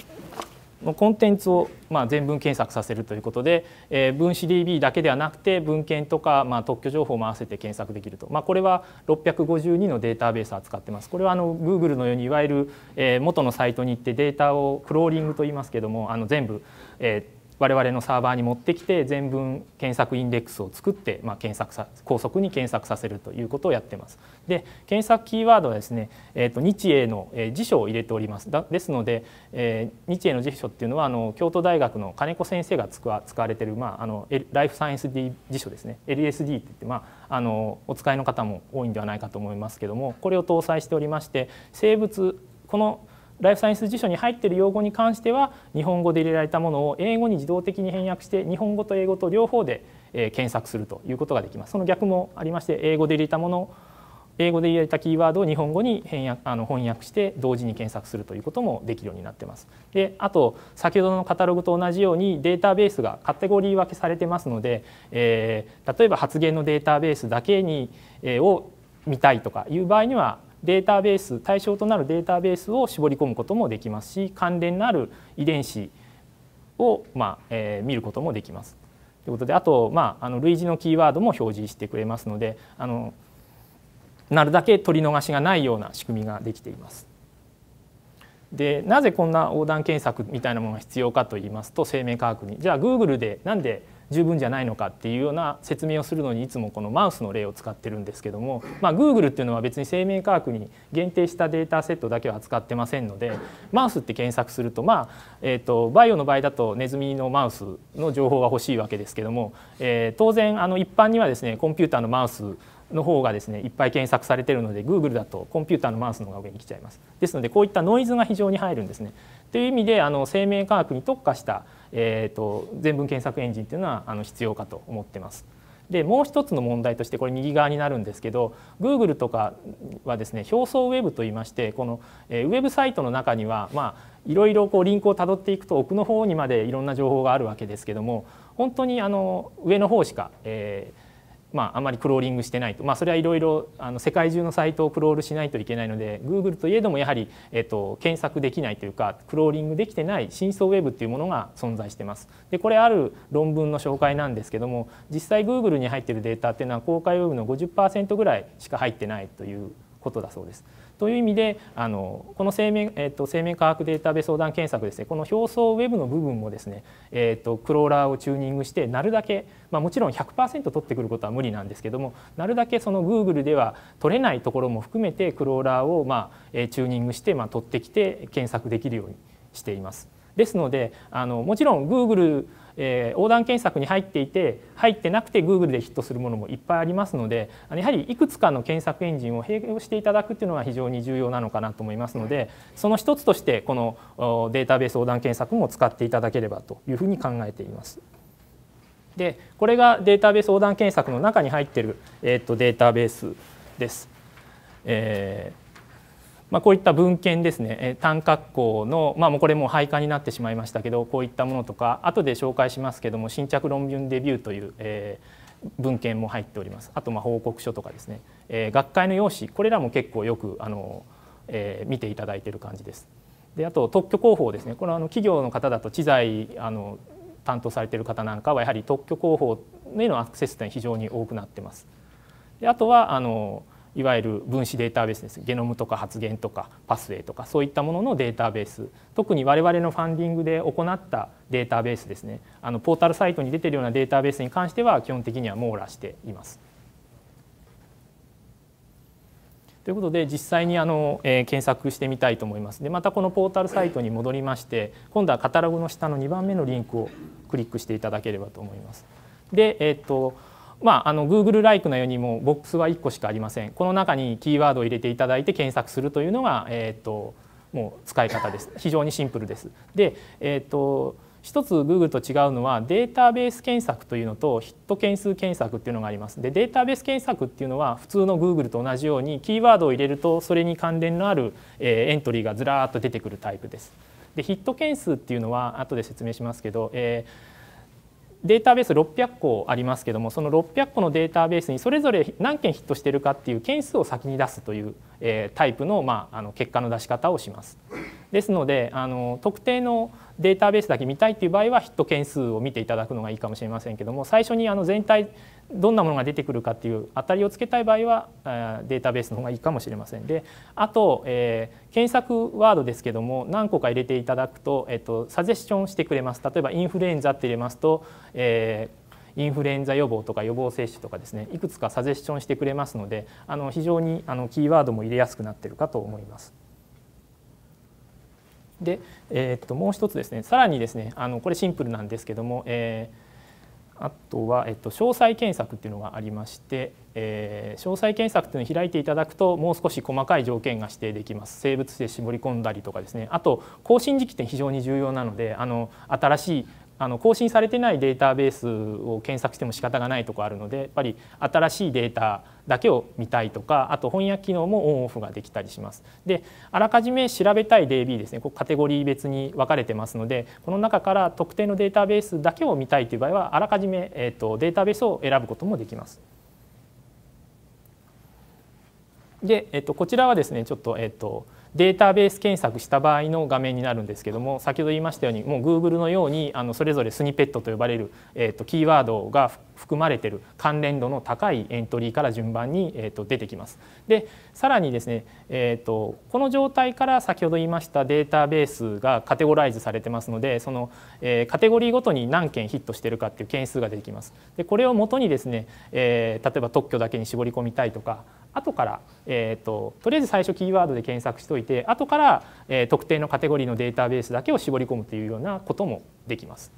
のコンテンツを、まあ、全文検索させるということで、えー、分子 DB だけではなくて文献とか、まあ、特許情報も合わせて検索できると、まあ、これは652のデータベースを扱ってますこれはあの Google のようにいわゆる、えー、元のサイトに行ってデータをクローリングと言いますけどもあの全部えー、我々のサーバーに持ってきて全文検索インデックスを作って、まあ、検索さ高速に検索させるということをやってます。で検索キーワードはですね、えーと、日英の、え辞書を入れております。だですので、えー、日英の辞書っていうのはあの京都大学の金子先生が使わ使われてる、まあ、あのライフサイエンス D 辞書ですね LSD っていって、まあ、あのお使いの方も多いんではないかと思いますけどもこれを搭載しておりまして生物このライフサイエンス辞書に入っている用語に関しては日本語で入れられたものを英語に自動的に翻訳して日本語と英語と両方で検索するということができます。その逆もありまして英語で入れたもの英語で入れたキーワードを日本語に翻訳あの翻訳して同時に検索するということもできるようになってます。であと先ほどのカタログと同じようにデータベースがカテゴリー分けされてますので、えー、例えば発言のデータベースだけに、えを見たいとかいう場合にはデータベース対象となるデータベースを絞り込むこともできますし関連のある遺伝子を、まあえー、見ることもできます。ということであと、まあ、あの類似のキーワードも表示してくれますのであのなるだけ取り逃しがないような仕組みができています。でなぜこんな横断検索みたいなものが必要かといいますと生命科学にじゃあ Google でなんで十分じゃないのかっていうような説明をするのにいつもこのマウスの例を使ってるんですけども、まあ、Google っていうのは別に生命科学に限定したデータセットだけは扱ってませんのでマウスって検索すると,、まあえーと、バイオの場合だとネズミのマウスの情報が欲しいわけですけども、えー、当然あの一般にはですねコンピューターのマウスの方がですねいっぱい検索されてるので Google だとコンピューターのマウスの方が上に来ちゃいますですのでこういったノイズが非常に入るんですねという意味であの生命科学に特化したえーと、全文検索エンジンっていうのはあの必要かと思ってます。でもう一つの問題としてこれ右側になるんですけど Google とかはですね表層ウェブといいましてこのウェブサイトの中にはまあいろいろこうリンクをたどっていくと奥の方にまでいろんな情報があるわけですけども本当にあの上の方しか、えー、まあ、あまりクローリングしてないと、まあ、それはいろいろあの世界中のサイトをクロールしないといけないので Google といえどもやはり、えっと、検索できないというかクローリングできてない深層ウェブというものが存在してます。でこれある論文の紹介なんですけども実際 Google に入ってるデータっていうのは公開ウェブの50%ぐらいしか入ってないということだそうです。という意味であのこの生命,、えーと、生命科学データベース相談検索ですねこの表層ウェブの部分もですね、えーと、クローラーをチューニングしてなるだけ、まあ、もちろん100%取ってくることは無理なんですけどもなるだけその Google では取れないところも含めてクローラーを、まあ、チューニングして、まあ、取ってきて検索できるようにしています。ですのであのもちろん Google えー、横断検索に入っていて入ってなくて Google でヒットするものもいっぱいありますのでやはりいくつかの検索エンジンを併用していただくっていうのが非常に重要なのかなと思いますのでその一つとしてこのデータベース横断検索も使っていただければというふうに考えています。でこれがデータベース横断検索の中に入っている、えー、とデータベースです。えーまあ、こういった文献ですね単格好の、まあ、もうこれも廃刊になってしまいましたけどこういったものとか後で紹介しますけども新着論文デビューという、えー、文献も入っておりますあとまあ報告書とかですね、えー、学会の用紙これらも結構よくあの、えー、見ていただいている感じです。であと特許広報ですねこれはあの企業の方だと知財あの担当されている方なんかはやはり特許広報へのアクセス点非常に多くなってます。であとはあのいわゆる分子データベースですゲノムとか発現とかパスウェイとかそういったもののデータベース特に我々のファンディングで行ったデータベースですねあのポータルサイトに出てるようなデータベースに関しては基本的には網羅しています。ということで実際にあの、えー、検索してみたいと思います。でまたこのポータルサイトに戻りまして今度はカタログの下の2番目のリンクをクリックしていただければと思います。で、えーとまあ、あの Google ライクのようにもボックスは1個しかありませんこの中にキーワードを入れていただいて検索するというのが、えーと、もう使い方です非常にシンプルです。で、えーと、一つ Google と違うのはデータベース検索というのとヒット件数検索っていうのがありますでデータベース検索っていうのは普通の Google と同じようにキーワードを入れるとそれに関連のあるエントリーがずらーっと出てくるタイプです。でヒット件数っていうのは後で説明しますけど、えーデータベース600個ありますけどもその600個のデータベースにそれぞれ何件ヒットしてるかっていう件数を先に出すという、えタイプの,、まあ、あの結果の出し方をします。ですのであの特定のデータベースだけ見たいっていう場合はヒット件数を見ていただくのがいいかもしれませんけども最初にあの全体どんなものが出てくるかっていう当たりをつけたい場合はデータベースの方がいいかもしれませんであと、えー、検索ワードですけども何個か入れていただくと、えっと、サジェスションしてくれます例えばインフルエンザって入れますと、えー、インフルエンザ予防とか予防接種とかですねいくつかサジェスションしてくれますのであの非常にあのキーワードも入れやすくなってるかと思います。で、えー、っともう一つですねさらにですねあのこれシンプルなんですけども、えーあとは、えっと、詳細検索っていうのがありまして、えー、詳細検索っていうのを開いていただくともう少し細かい条件が指定できます生物で絞り込んだりとかですねあと更新時期って非常に重要なのであの新しいあの更新されてないデータベースを検索しても仕方がないとこあるのでやっぱり新しいデータだけを見たいとかあと翻訳機能もオンオフができたりします。であらかじめ調べたい DB ですねカテゴリー別に分かれてますのでこの中から特定のデータベースだけを見たいという場合はあらかじめ、えーと、データベースを選ぶこともできます。で、えーと、とこちらはですねちょっと,、えーとデータベース検索した場合の画面になるんですけども先ほど言いましたようにもう Google のようにあのそれぞれスニペットと呼ばれる、えーと、キーワードが含まれてる関連度の高いエントリーから順番に、えーと、出てきます。でさらにですね、えーと、この状態から先ほど言いましたデータベースがカテゴライズされてますのでその、えー、カテゴリーごとに何件ヒットしてるかっていう件数が出てきます。でこれを元にですね、えー、例えば特許だけに絞り込みたいとか後から、えーと、とりあえず最初キーワードで検索しておいて後から、えー、特定のカテゴリーのデータベースだけを絞り込むというようなこともできます。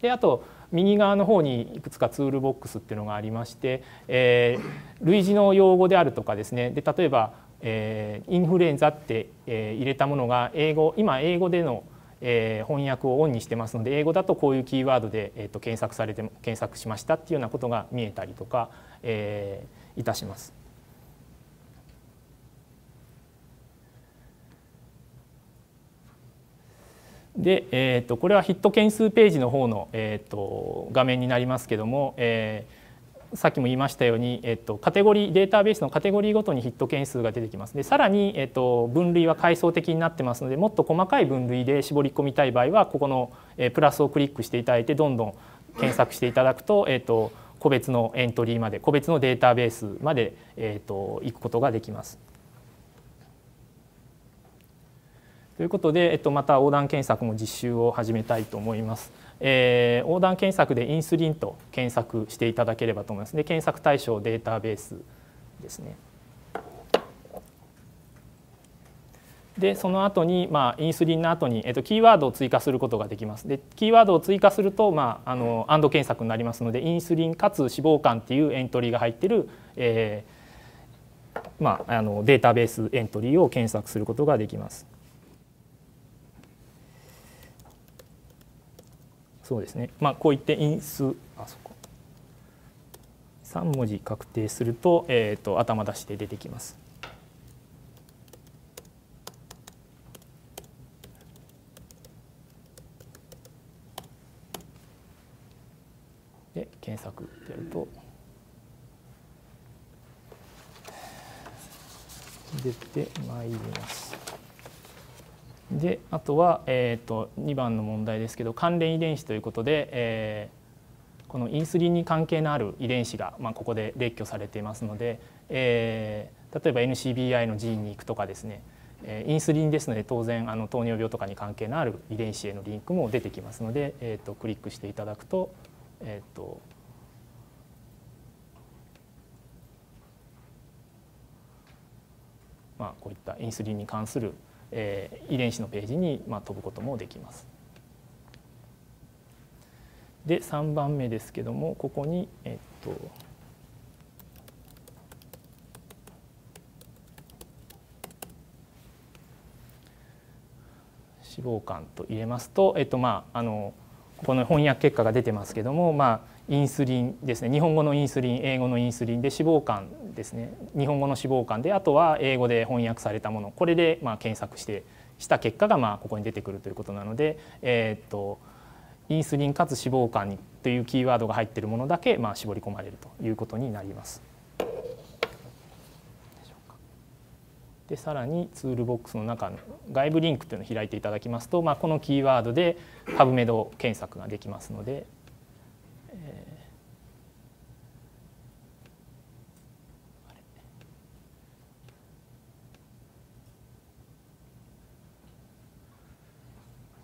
であと右側の方にいくつかツールボックスっていうのがありまして、えー、類似の用語であるとかですねで例えば、えー、インフルエンザって、えー、入れたものが英語今英語での、えー、翻訳をオンにしてますので英語だとこういうキーワードで、えーと、と検索されて検索しましたっていうようなことが見えたりとか、えー、いたします。で、えーと、これはヒット件数ページの方の、えーと、画面になりますけども、えー、さっきも言いましたように、えっと、カテゴリーデータベースのカテゴリーごとにヒット件数が出てきますでさらに、えっと分類は階層的になってますのでもっと細かい分類で絞り込みたい場合はここの、えプラスをクリックしていただいてどんどん検索していただくと,、えっと個別のエントリーまで個別のデータベースまで、えっと行くことができます。ということで、えっと、また横断検索も実習を始めたいと思います。えー、横断検索でインスリンと検索していただければと思います。で検索対象データベースですね。でその後にまあインスリンの後にえっとキーワードを追加することができます。でキーワードを追加するとまああのアンド検索になりますのでインスリンかつ脂肪肝っていうエントリーが入ってる、えー、まああのデータベースエントリーを検索することができます。そうですねまあこういって因数あそこ3文字確定すると,、えーと、頭出して出てきます。で検索やると出てまいります。であとは、えーと、2番の問題ですけど関連遺伝子ということで、えー、このインスリンに関係のある遺伝子が、まあ、ここで列挙されていますので、えー、例えば NCBI のジーンに行くとかですねインスリンですので当然あの糖尿病とかに関係のある遺伝子へのリンクも出てきますので、えーと、とクリックしていただくと,、えーと、まあ、こういったインスリンに関するえー、遺伝子のページに、まあ、飛ぶこともできます。で3番目ですけどもここに、えっと脂肪肝と入れますと、えっとまあ、あのこの翻訳結果が出てますけども、まあインスリンですね日本語のインスリン英語のインスリンで脂肪肝ですね日本語の脂肪肝であとは英語で翻訳されたものこれでまあ検索してした結果がまあここに出てくるということなので、えー、っとインスリンかつ脂肪肝にというキーワードが入っているものだけまあ絞り込まれるということになります。でさらにツールボックスの中の外部リンクというのを開いていただきますと、まあ、このキーワードでパブメド検索ができますので。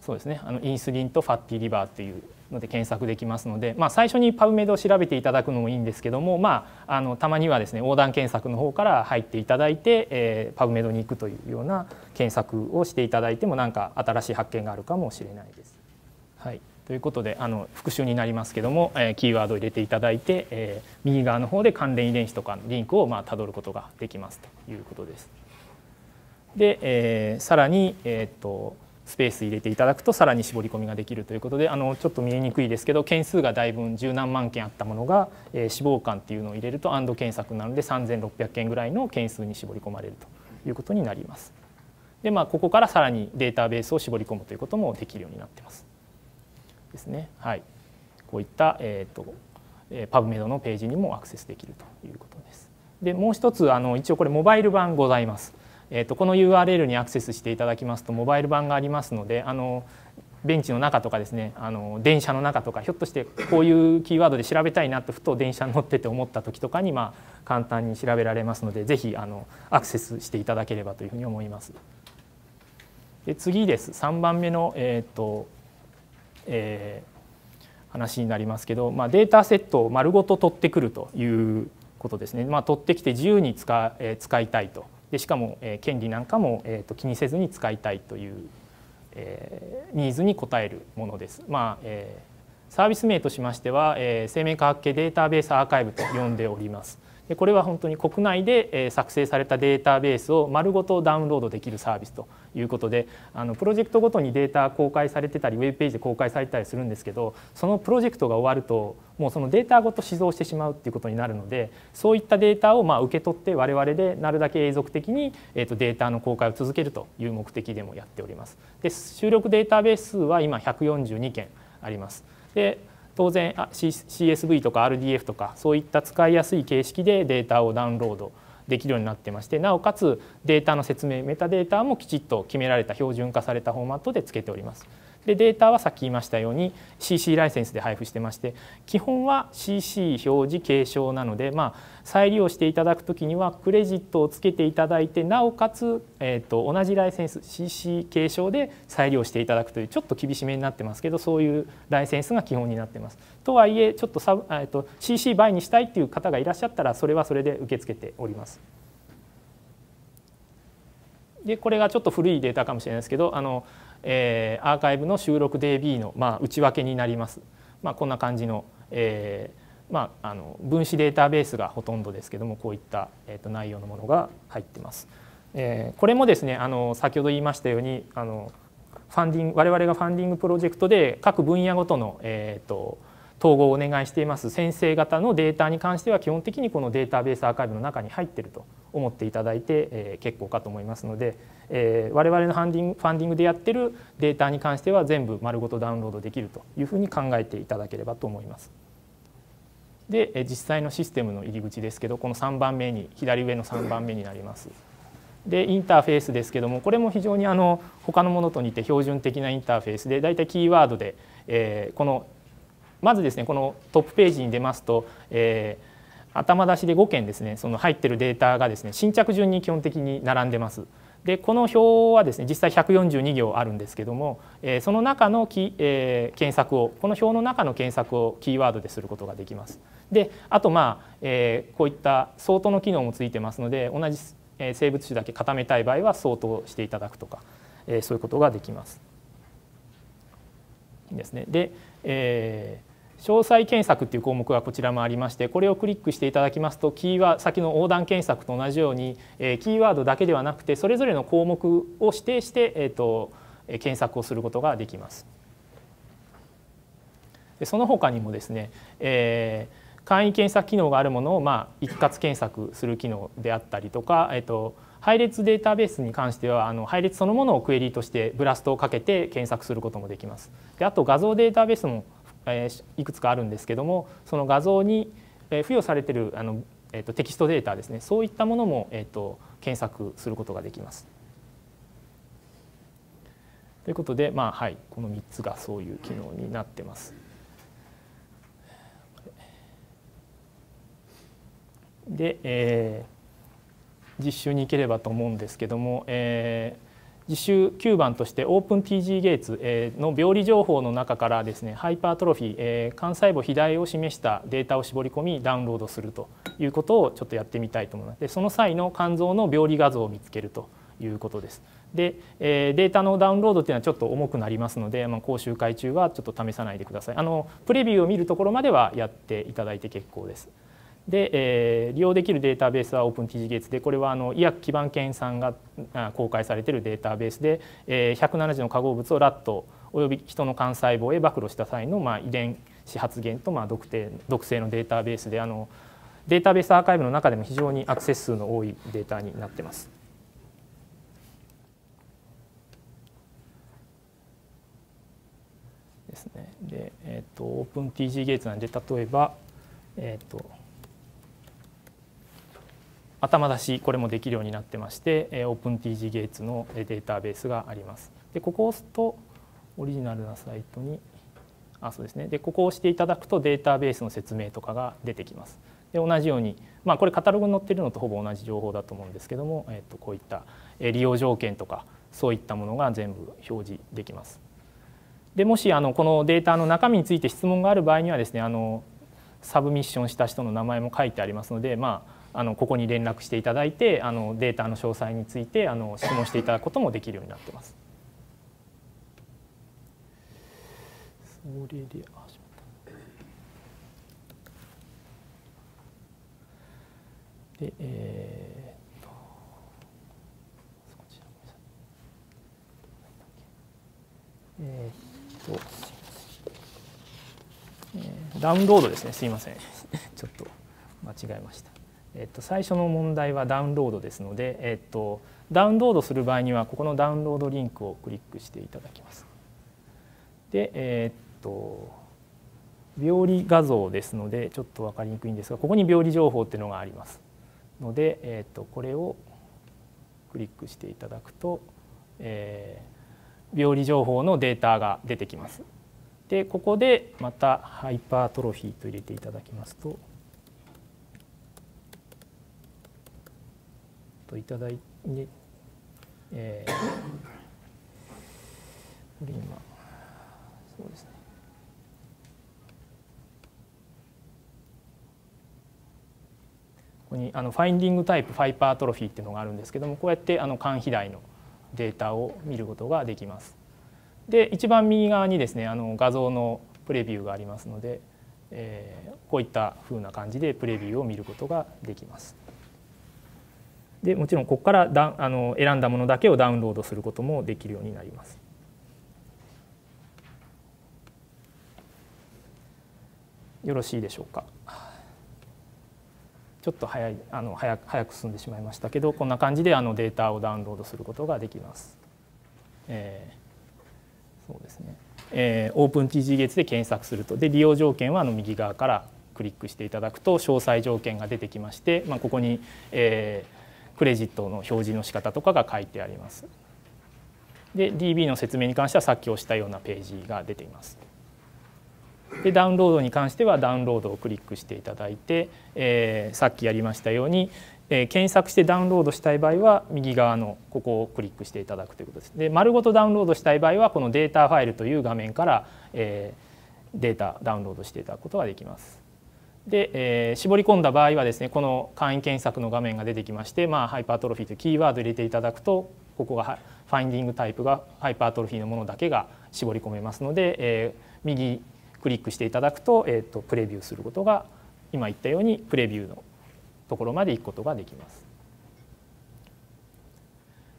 そうですねあのインスリンとファッティリバーっていうので検索できますので、まあ、最初にパブメドを調べていただくのもいいんですけども、まあ、あのたまにはですね横断検索の方から入っていただいて、えー、パブメドに行くというような検索をしていただいても何か新しい発見があるかもしれないです。はいということであの復習になりますけども、えー、キーワードを入れていただいて、えー、右側の方で関連遺伝子とかのリンクをまあることができますということです。で、えー、さらに、えー、っとスペース入れていただくとさらに絞り込みができるということであのちょっと見えにくいですけど件数がだいぶ十何万件あったものが、えー、死亡感っていうのを入れるとアンド検索なので3600件ぐらいの件数に絞り込まれるということになります。でまあ、ここからさらにデータベースを絞り込むということもできるようになってます。ですね。はい、こういった、えーと、とパブメドのページにもアクセスできるということです。でもう一つあの一応これモバイル版ございます。えーと、この URL にアクセスしていただきますとモバイル版がありますのであのベンチの中とかですねあの電車の中とかひょっとしてこういうキーワードで調べたいなとふと電車に乗ってて思った時とかに、まあ、簡単に調べられますのでぜひあのアクセスしていただければというふうに思います。で次です3番目の、えーとえー、話になりますけど、まあ、データセットを丸ごと取ってくるということですね、まあ、取ってきて自由に使,、え使いたいと。でしかも、えー、権利なんかも、えーと、気にせずに使いたいという、えー、ニーズに応えるものです。まあえーサービス名としましては、えー、生命科学系データベースアーカイブと呼んでおります。でこれは本当に国内で作成されたデータベースを丸ごとダウンロードできるサービスということであのプロジェクトごとにデータ公開されてたりウェブページで公開されたりするんですけどそのプロジェクトが終わるともうそのデータごと死蔵してしまうっていうことになるのでそういったデータをまあ受け取って我々でなるだけ永続的に、えー、とデータの公開を続けるという目的でもやっております。で収録データベース数は今142件あります。で当然 CSV とか RDF とかそういった使いやすい形式でデータをダウンロードできるようになってましてなおかつデータの説明メタデータもきちっと決められた標準化されたフォーマットでつけております。でデータはさっき言いましたように CC ライセンスで配布してまして基本は CC 表示継承なのでまあ再利用していただくときにはクレジットをつけていただいてなおかつ、えーと、同じライセンス CC 継承で再利用していただくというちょっと厳しめになってますけどそういうライセンスが基本になってます。とはいえちょっとサブ、えーと、と CC 倍にしたいっていう方がいらっしゃったらそれはそれで受け付けております。でこれがちょっと古いデータかもしれないですけどあの、えー、アーカイブの収録 DB の、まあ、内訳になります。まあ、こんな感じの、えーまあ、あの分子データベースがほとんどですけどもこういった、えー、と内容のものが入ってます。えー、これもですねあの先ほど言いましたようにあのファンディング我々がファンディングプロジェクトで各分野ごとの、えーと、統合をお願いしています先生方のデータに関しては基本的にこのデータベースアーカイブの中に入ってると思っていただいて、えー、結構かと思いますので、えー、我々のファンディングファンディングでやってるデータに関しては全部丸ごとダウンロードできるというふうに考えていただければと思います。で実際のシステムの入り口ですけどこの3番目に左上の3番目になります。でインターフェースですけどもこれも非常にあの他のものと似て標準的なインターフェースでだいたいキーワードで、えー、このまずですねこのトップページに出ますと、えー、頭出しで5件ですねその入ってるデータがですね新着順に基本的に並んでます。でこの表はですね実際142行あるんですけども、えー、その中のき、えー、検索をこの表の中の検索をキーワードですることができます。であとまあ、えー、こういった相当の機能もついてますので同じ生物種だけ固めたい場合は相当していただくとか、えー、そういうことができます。いいですね。で、えー詳細検索っていう項目がこちらもありましてこれをクリックしていただきますとキーワ先の横断検索と同じように、えキーワードだけではなくてそれぞれの項目を指定して、えと、検索をすることができます。でその他にもですね、え簡易検索機能があるものを、ま一括検索する機能であったりとか、えと、配列データベースに関してはあの配列そのものをクエリとしてブラストをかけて検索することもできます。であと画像データベースもえいくつかあるんですけどもその画像に付与されてるあの、えー、とテキストデータですねそういったものも、えー、と検索することができます。ということで、まあはい、この3つがそういう機能になってます。で、えー、実習に行ければと思うんですけども、えー実習9番としてオープン TG ゲイツの病理情報の中からですねハイパートロフィー幹細胞肥大を示したデータを絞り込みダウンロードするということをちょっとやってみたいと思いますでその際の肝臓の病理画像を見つけるということですでデータのダウンロードっていうのはちょっと重くなりますので、まあ、講習会中はちょっと試さないでくださいあのプレビューを見るところまではやっていただいて結構です。で、えー、利用できるデータベースは o p e n t g a t e s でこれはあの医薬基盤研さんが公開されているデータベースで、えー、170の化合物をラットおよび人の幹細胞へ暴露した際の、まあ、遺伝子発現と、まあ、毒定毒性のデータベースであのデータベースアーカイブの中でも非常にアクセス数の多いデータになってます。ですね。で、えっ、ー、OpenTG ゲーツなんで例えば、えっ、ー、と頭出しこれもできるようになってまして OpenTG ゲーツのデータベースがあります。でここを押すとオリジナルなサイトにあそうですねでここを押していただくとデータベースの説明とかが出てきます。で同じように、まあ、これカタログに載ってるのとほぼ同じ情報だと思うんですけども、えっとこういった利用条件とかそういったものが全部表示できます。でもしあのこのデータの中身について質問がある場合にはですねあのサブミッションした人の名前も書いてありますので、まあ、あのここに連絡していただいてあのデータの詳細についてあの質問していただくこともできるようになってます。それででえー、っとえっとえー、ダウンロードですねすいません ちょっと間違えましたえっと、最初の問題はダウンロードですので、えっと、ダウンロードする場合にはここのダウンロードリンクをクリックしていただきます。で、えっと病理画像ですのでちょっと分かりにくいんですがここに病理情報っていうのがありますので、えっとこれをクリックしていただくと、えー、病理情報のデータが出てきます。でここでまたハイパートロフィーと入れていただきますと。といただいて、えー、これ今そうですねここにあのファインディングタイプファイパートロフィーっていうのがあるんですけどもこうやってあの肝肥大のデータを見ることができます。で一番右側にですねあの画像のプレビューがありますので、えー、こういったふうな感じでプレビューを見ることができます。でもちろんここからだあの選んだものだけをダウンロードすることもできるようになります。よろしいでしょうか。ちょっと早いあの早早く進んでしまいましたけどこんな感じであのデータをダウンロードすることができます。えー、そうですね。えー、o ー e n t g 月で検索するとで利用条件はあの右側からクリックしていただくと詳細条件が出てきまして、まあ、ここに、えークレジットの表示の仕方とかが書いてあります。で DB の説明に関してはさっき押したようなページが出ています。でダウンロードに関してはダウンロードをクリックしていただいて、えー、さっきやりましたように、えー、検索してダウンロードしたい場合は右側のここをクリックしていただくということです。で丸ごとダウンロードしたい場合はこのデータファイルという画面から、えー、データダウンロードしていただくことができます。で、えー、絞り込んだ場合はですねこの簡易検索の画面が出てきまして、まあ、ハイパートロフィーというキーワードを入れていただくとここがファインディングタイプがハイパートロフィーのものだけが絞り込めますので、えー、右クリックしていただくと,、えーと、とプレビューすることが今言ったようにプレビューのところまで行くことができます。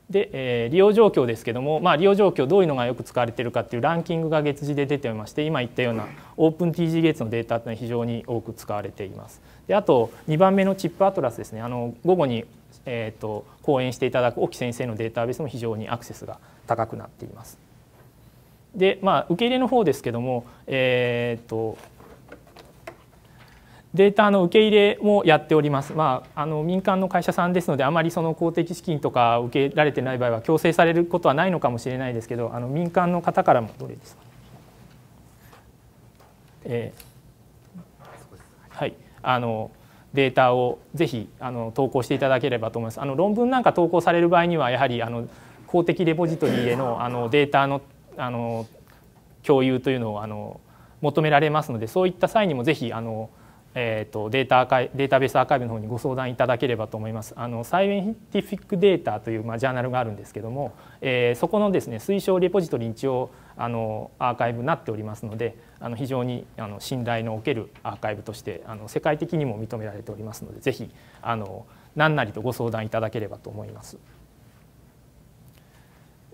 で、えー、利用状況ですけども、まあ、利用状況どういうのがよく使われているかっていうランキングが月次で出ておりまして今言ったようなオープン TG ゲーツのデータていうのは非常に多く使われています。であと2番目のチップアトラスですねあの午後に、えーと、講演していただく沖先生のデータベースも非常にアクセスが高くなっています。でまあ、受け入れの方ですけども、えーとデータの受け入れもやっております、まあ、あの民間の会社さんですのであまりその公的資金とか受けられてない場合は強制されることはないのかもしれないですけどあの民間の方からもどれですか、えー、はいあのデータをぜひあの投稿していただければと思います。あの論文なんか投稿される場合にはやはりあの公的レポジトリへのあのデータのあの共有というのをあの求められますのでそういった際にもぜひあのえーと、データアーカイデータベースアーカイブの方にご相談いただければと思います。あのサイエンティフィックデータという、まあ、ジャーナルがあるんですけども、えー、そこのですね推奨レポジトリに一応あのアーカイブになっておりますのであの非常にあの信頼のおけるアーカイブとしてあの世界的にも認められておりますのでぜひあの何なりとご相談いただければと思います。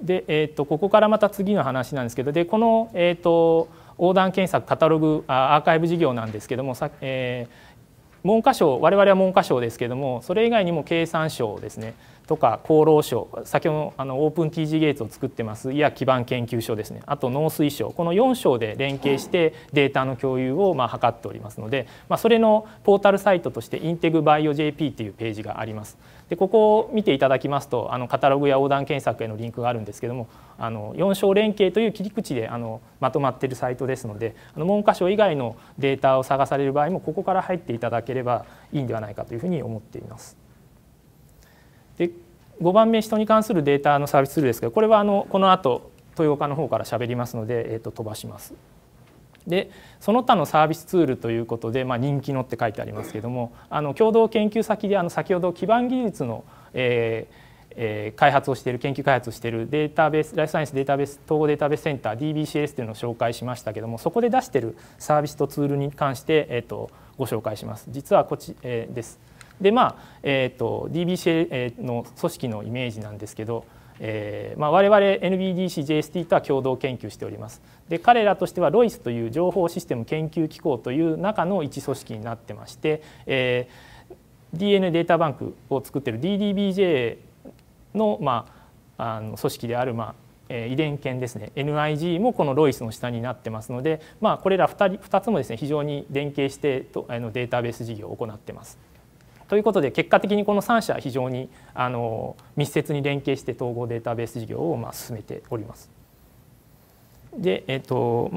で、えーと、ここからまた次の話なんですけどでこの、えーと横断検索カタログアーカイブ事業なんですけどもさ、えー、文科省我々は文科省ですけどもそれ以外にも経産省ですねとか厚労省先ほどあのオープン TG ゲートを作ってますいや基盤研究所ですねあと農水省この4省で連携してデータの共有をまあ図っておりますので、まあ、それのポータルサイトとしてインテグバイオ JP というページがあります。でここを見ていただきますとあのカタログや横断検索へのリンクがあるんですけどもあの4省連携という切り口であのまとまっているサイトですのであの文科省以外のデータを探される場合もここから入っていただければいいんではないかというふうに思っています。で5番目人に関するデータのサービスツールですけどこれはあのこの後豊岡の方から喋りますので、えー、と飛ばします。でその他のサービスツールということで、まあ、人気のって書いてありますけどもあの共同研究先であの先ほど基盤技術の、えーえー、開発をしている研究開発をしているデータベースライフサイエンスデータベース統合データベースセンター DBCS というのを紹介しましたけどもそこで出しているサービスとツールに関して、えーと、ご紹介します実はこち、えー、ですでまあ、えーと、DBCA の組織のイメージなんですけど、えーまあ、我々 NBDCJST とは共同研究しておりますで彼らとしてはロイスという情報システム研究機構という中の一組織になってまして、えー、DNA データバンクを作ってる DDBJ の,、まあ、あの組織である、まあ、え遺伝研ですね NIG もこのロイスの下になってますので、まあ、これら 2, 人2つもですね非常に連携してとあのデータベース事業を行ってます。ということで結果的にこの3社非常にあの密接に連携して統合データベース事業をま進めております。で、えっと、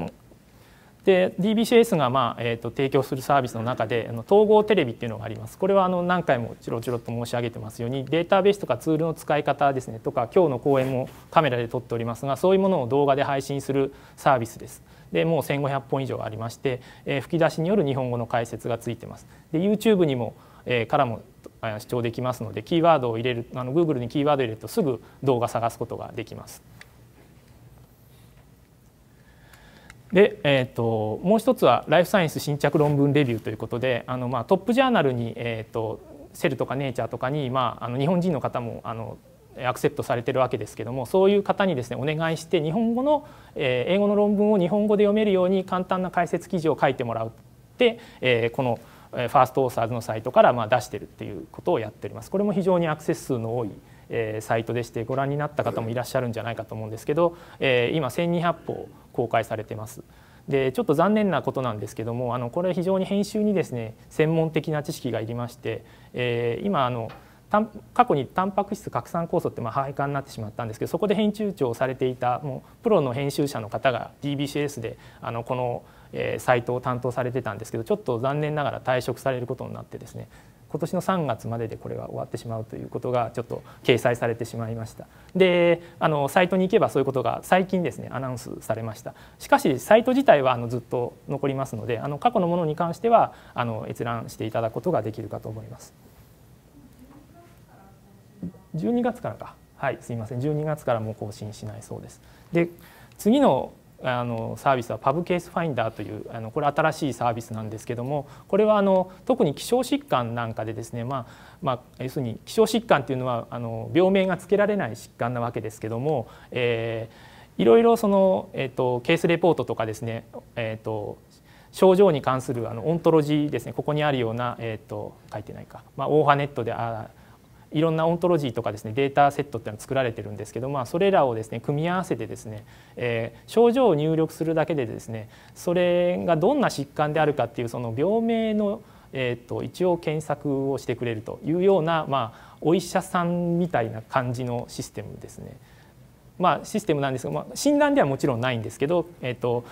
で DBCS が、まあえっと提供するサービスの中であの統合テレビっていうのがありますこれはあの何回もちろちろと申し上げてますようにデータベースとかツールの使い方ですねとか今日の講演もカメラで撮っておりますがそういうものを動画で配信するサービスです。でもう1500本以上ありまして、えー、吹き出しによる日本語の解説がついてます。で YouTube にも、えー、からも視聴できますのでキーワードを入れるあの Google にキーワードを入れるとすぐ動画探すことができます。で、えーと、もう一つは「ライフサイエンス新着論文レビュー」ということであの、まあ、トップジャーナルに、えーと、セルとかネイチャーとかに、まあ、あの日本人の方もあのアクセプトされてるわけですけどもそういう方にですねお願いして日本語の、えー、英語の論文を日本語で読めるように簡単な解説記事を書いてもらって、えー、このファーストオーサーズのサイトからまあ出してるっていうことをやっております。これも非常にアクセス数の多いえー、サイトでしてご覧になった方もいらっしゃるんじゃないかと思うんですけど、えー、今1200本公開されてます。でちょっと残念なことなんですけどもあのこれ非常に編集にですね専門的な知識がいりまして、えー、今あの過去にタンパク質拡散酵素ってまあ廃刊になってしまったんですけどそこで編集長をされていたもうプロの編集者の方が DBCS であのこのサイトを担当されてたんですけどちょっと残念ながら退職されることになってですね今年の3月まででこれは終わってしまうということがちょっと掲載されてしまいましたであのサイトに行けばそういうことが最近ですねアナウンスされましたしかしサイト自体はあのずっと残りますのであの過去のものに関してはあの閲覧していただくことができるかと思います12月からかはいすいません12月からも更新しないそうですで次のあのサービスはパブケースファインダーというあのこれ新しいサービスなんですけどもこれはあの特に希少疾患なんかでですね、まあまあ、要するに希少疾患というのはあの病名がつけられない疾患なわけですけども、えー、いろいろその、えーと、ケースレポートとかですね、えーと、症状に関するあのオントロジーですねここにあるような、えーと、と書いてないか、まあ、オーハネットであいろんなオントロジーとかですねデータセットっていうのが作られてるんですけど、まあ、それらをですね組み合わせてですね、えー、症状を入力するだけでですねそれがどんな疾患であるかっていうその病名の、えーと、一応検索をしてくれるというような、まあ、お医者さんみたいな感じのシステムですね。まあ、システムなんですが、まあ、診断ではもちろんないんですけど、えーと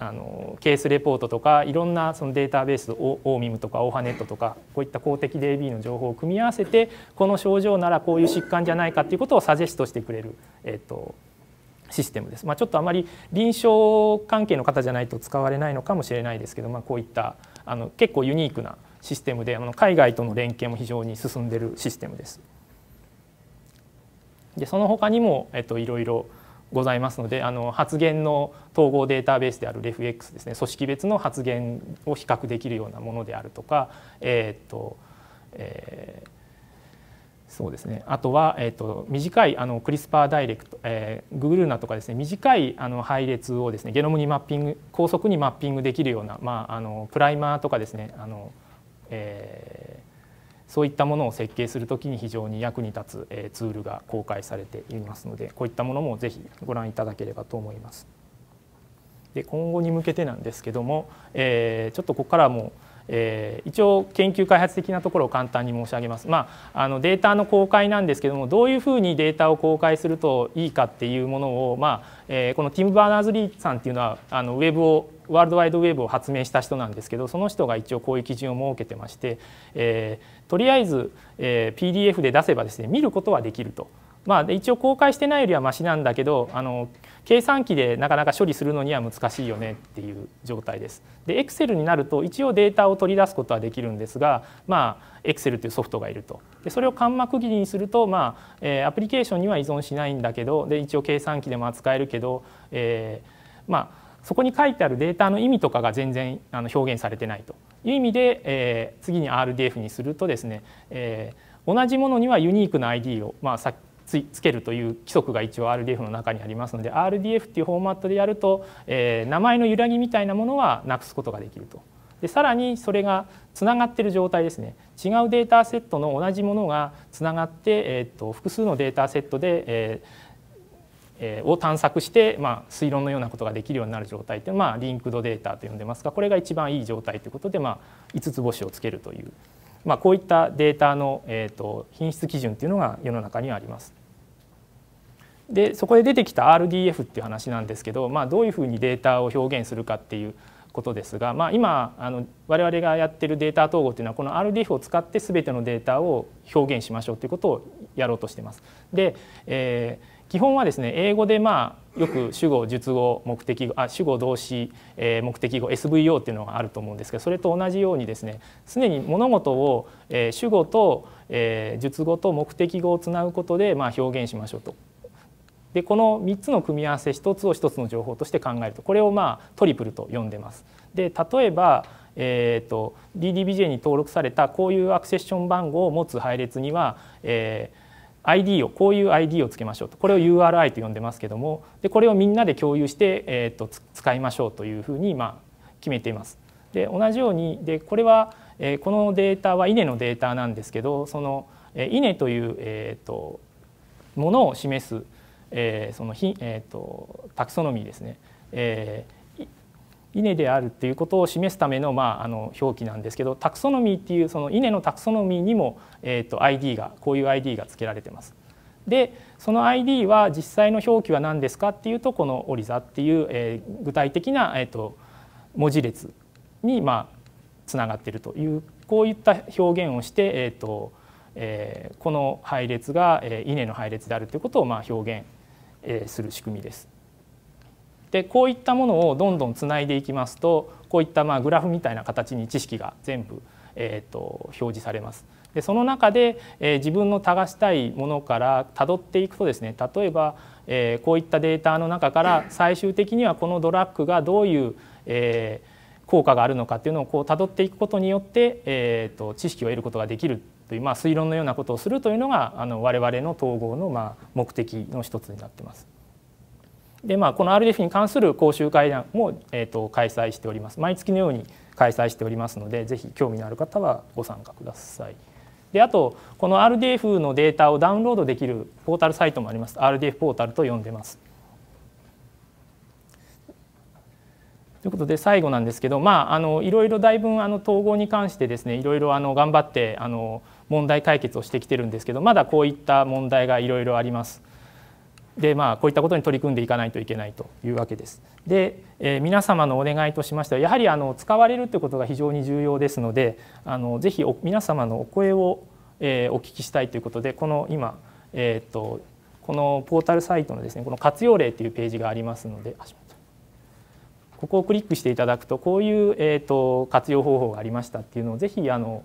あのケースレポートとかいろんなそのデータベースオーミムとかオーハネットとかこういった公的 DB の情報を組み合わせてこの症状ならこういう疾患じゃないかっていうことをサジェストしてくれる、えっとシステムです。まあ、ちょっとあまり臨床関係の方じゃないと使われないのかもしれないですけど、まあ、こういったあの結構ユニークなシステムであの海外との連携も非常に進んでるシステムです。でその他にも、えっと、いろいろございますのであの発言の統合データベースである RefX ですね組織別の発言を比較できるようなものであるとか、えーとえー、そうですねあとは、えーと、と短いあのクリスパーダイレクト、えー、ググルーナとかですね短いあの配列をですねゲノムにマッピング高速にマッピングできるような、まあ、あのプライマーとかですねあの、えーそういったものを設計するときに非常に役に立つ、えツールが公開されていますのでこういったものもぜひご覧いただければと思います。で今後に向けてなんですけども、えちょっとここからもうえー、一応研究開発的なところを簡単に申し上げます、まあ、あのデータの公開なんですけどもどういうふうにデータを公開するといいかっていうものを、まあえー、このティム・バーナーズ・リーさんっていうのはあのウェブをワールドワイドウェブを発明した人なんですけどその人が一応こういう基準を設けてまして、えー、とりあえず、えー、PDF で出せばですね見ることはできると。まあ、一応公開してないよりはましなんだけどあの計算機でなかなか処理するのには難しいよねっていう状態です。で Excel になると一応データを取り出すことはできるんですが、まあ、Excel というソフトがいるとでそれを間幕切りにすると、まあえー、アプリケーションには依存しないんだけどで一応計算機でも扱えるけど、えー、まあそこに書いてあるデータの意味とかが全然あの表現されてないという意味で、えー、次に RDF にするとですね、えー、同じものにはユニークな ID を、まあ、さつけるという規則が一応 RDF の中にありますので RDF っていうフォーマットでやると、えー、名前の揺らぎみたいなものはなくすことができると。でさらにそれがつながってる状態ですね違うデータセットの同じものがつながって、えーと、複数のデータセットで、えーを探索して、まあ、推論のようなことができるようになる状態っいうのは、まあ、リンクドデータと呼んでますがこれが一番いい状態ということで、まあ、5つ星をつけるという、まあ、こういったデータの、えーと品質基準というのが世の中にはあります。でそこで出てきた RDF っていう話なんですけど、まあ、どういうふうにデータを表現するかっていうことですが、まあ、今あの我々がやってるデータ統合というのはこの RDF を使って全てのデータを表現しましょうということをやろうとしてます。で、えー、基本はですね英語でまあよく主語述語目的語あ主語動詞、えー、目的語 SVO っていうのがあると思うんですけどそれと同じようにですね常に物事を、えー、主語と、えー、述語と目的語をつなぐことで、まあ、表現しましょうとでこの3つの組み合わせ1つを1つの情報として考えるとこれをまあトリプルと呼んでます。で例えば、えーと、DDBJ に登録されたこういうアクセッション番号を持つ配列には、えー ID をこういう ID をつけましょうとこれを URI と呼んでますけどもでこれをみんなで共有して、えーと、使いましょうというふうに、まあ、決めています。で同じようにでこれは、えー、このデータは稲のデータなんですけどその稲という、えーとものを示すえー、そのひ、えーと、タクソノミーですね、えー、稲であるっていうことを示すための,、まあ、あの表記なんですけどタクソノミーっていうその稲のタクソノミーにも、えーと、ID がこういう ID が付けられてます。でその ID は実際の表記は何ですかっていうとこのオリザっていう、えー、具体的な、えーと、と文字列にまあつながっているというこういった表現をして、えーとえー、この配列が、えー、稲の配列であるということをまあ表現する仕組みです。でこういったものをどんどんつないでいきますとこういったまあグラフみたいな形に知識が全部、えー、と表示されます。でその中で、え自分の探したいものからたどっていくとですね例えば、えこういったデータの中から最終的にはこのドラッグがどういう、え効果があるのかっていうのをこうたどっていくことによって、えー、と知識を得ることができるという、まあ、推論のようなことをするというのがあの我々の統合のまあ目的の一つになってます。でまあ、この RDF に関する講習会談も、えーと、開催しております毎月のように開催しておりますのでぜひ興味のある方はご参加ください。であとこの RDF のデータをダウンロードできるポータルサイトもあります RDF ポータルと呼んでます。ということで最後なんですけど、まあ、あのいろいろだいぶあの統合に関してですねいろいろあの頑張ってあの問題解決をしてきてるんですけどまだこういった問題がいろいろあります。でまあ、こういったことに取り組んでいかないといけないというわけです。で、えー、皆様のお願いとしましてはやはりあの使われるということが非常に重要ですのであのぜひ皆様のお声を、えー、お聞きしたいということでこの今、えー、っとこのポータルサイトのですねこの活用例というページがありますのでここをクリックしていただくとこういう、えーと活用方法がありましたっていうのをぜひあの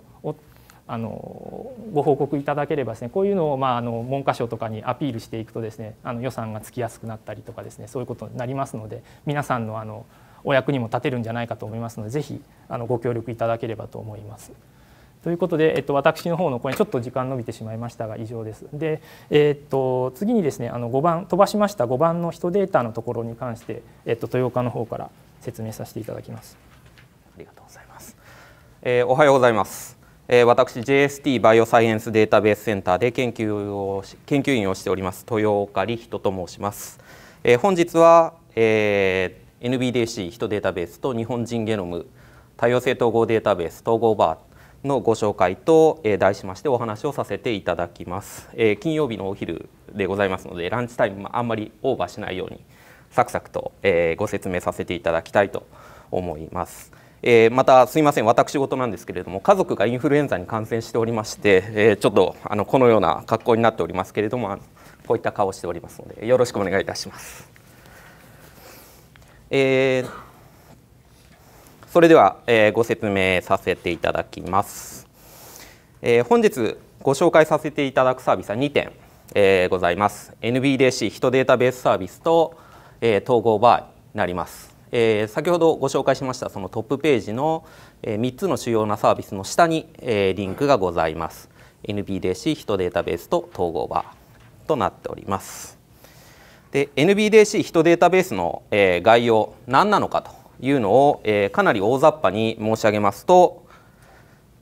あのご報告いただければですねこういうのを、まあ、あの文科省とかにアピールしていくとですねあの予算がつきやすくなったりとかですねそういうことになりますので皆さんのあのお役にも立てるんじゃないかと思いますのでぜひあのご協力いただければと思います。ということで、えっと、私の方のこれちょっと時間延びてしまいましたが以上です。で、えっと、次にですねあの5番飛ばしました5番の人データのところに関して、えっと、豊岡の方から説明させていただきます。ありがとうございます。えー、おはようございます。私 JST バイオサイエンスデータベースセンターで研究を研究員をしております豊岡理人と申します、え本日は、えー、NBDC 人データベースと日本人ゲノム多様性統合データベース統合バーのご紹介と、え題しましてお話をさせていただきます、え金曜日のお昼でございますのでランチタイムあんまりオーバーしないようにサクサクと、えご説明させていただきたいと思いますえー、またすみません私事なんですけれども家族がインフルエンザに感染しておりまして、えー、ちょっとあのこのような格好になっておりますけれどもこういった顔をしておりますのでよろしくお願いいたします。えー、それでは、えー、ご説明させていただきます。えー、本日ご紹介させていただくサービスは2点、えー、ございます。NBDC 人データベースサービスと、えー、統合バーになります。えー、先ほどご紹介しましたそのトップページの、えー、3つの主要なサービスの下に、えー、リンクがございます NBDC 人データベースと統合版となっておりますで NBDC 人データベースの、えー、概要何なのかというのを、えー、かなり大雑把に申し上げますと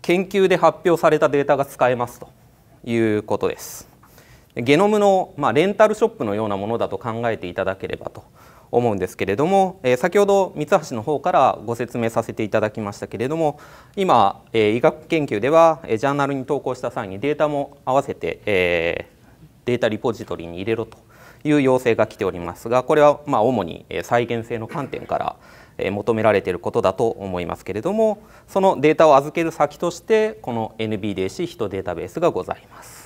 研究で発表されたデータが使えますということですゲノムの、まあ、レンタルショップのようなものだと考えていただければと思うんですけれども、え先ほど三橋の方からご説明させていただきましたけれども今、え医学研究では、えジャーナルに投稿した際にデータも合わせて、えデータリポジトリに入れろという要請が来ておりますがこれはま主に再現性の観点から求められていることだと思いますけれどもそのデータを預ける先としてこの NBDC 人データベースがございます。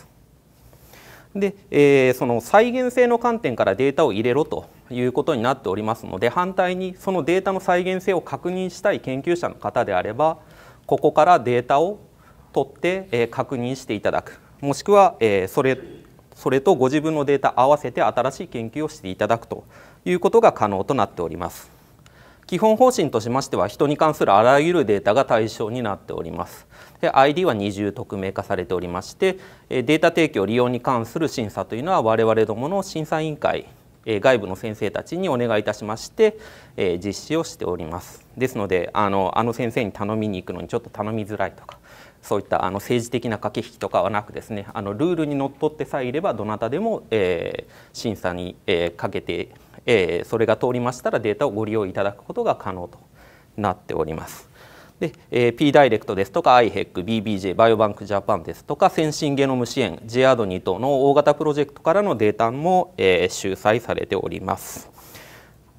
で、えー、その再現性の観点からデータを入れろということになっておりますので反対にそのデータの再現性を確認したい研究者の方であればここからデータを取って、えー、確認していただくもしくは、えー、それそれとご自分のデータ合わせて新しい研究をしていただくということが可能となっております。基本方針としましては人に関するあらゆるデータが対象になっております。で ID は二重匿名化されておりましてデータ提供利用に関する審査というのは我々どもの審査委員会外部の先生たちにお願いいたしまして実施をしておりますですのであのあの先生に頼みに行くのにちょっと頼みづらいとかそういったあの政治的な駆け引きとかはなくですねあのルールにのっとってさえいればどなたでも、えー、審査に、えー、かけて、えー、それが通りましたらデータをご利用いただくことが可能となっております。で、えー、P ダイレクトですとか IHEC、BBJ、バイオバンクジャパンですとか先進ゲノム支援、JAD2 等の大型プロジェクトからのデータも、えー、収載されております。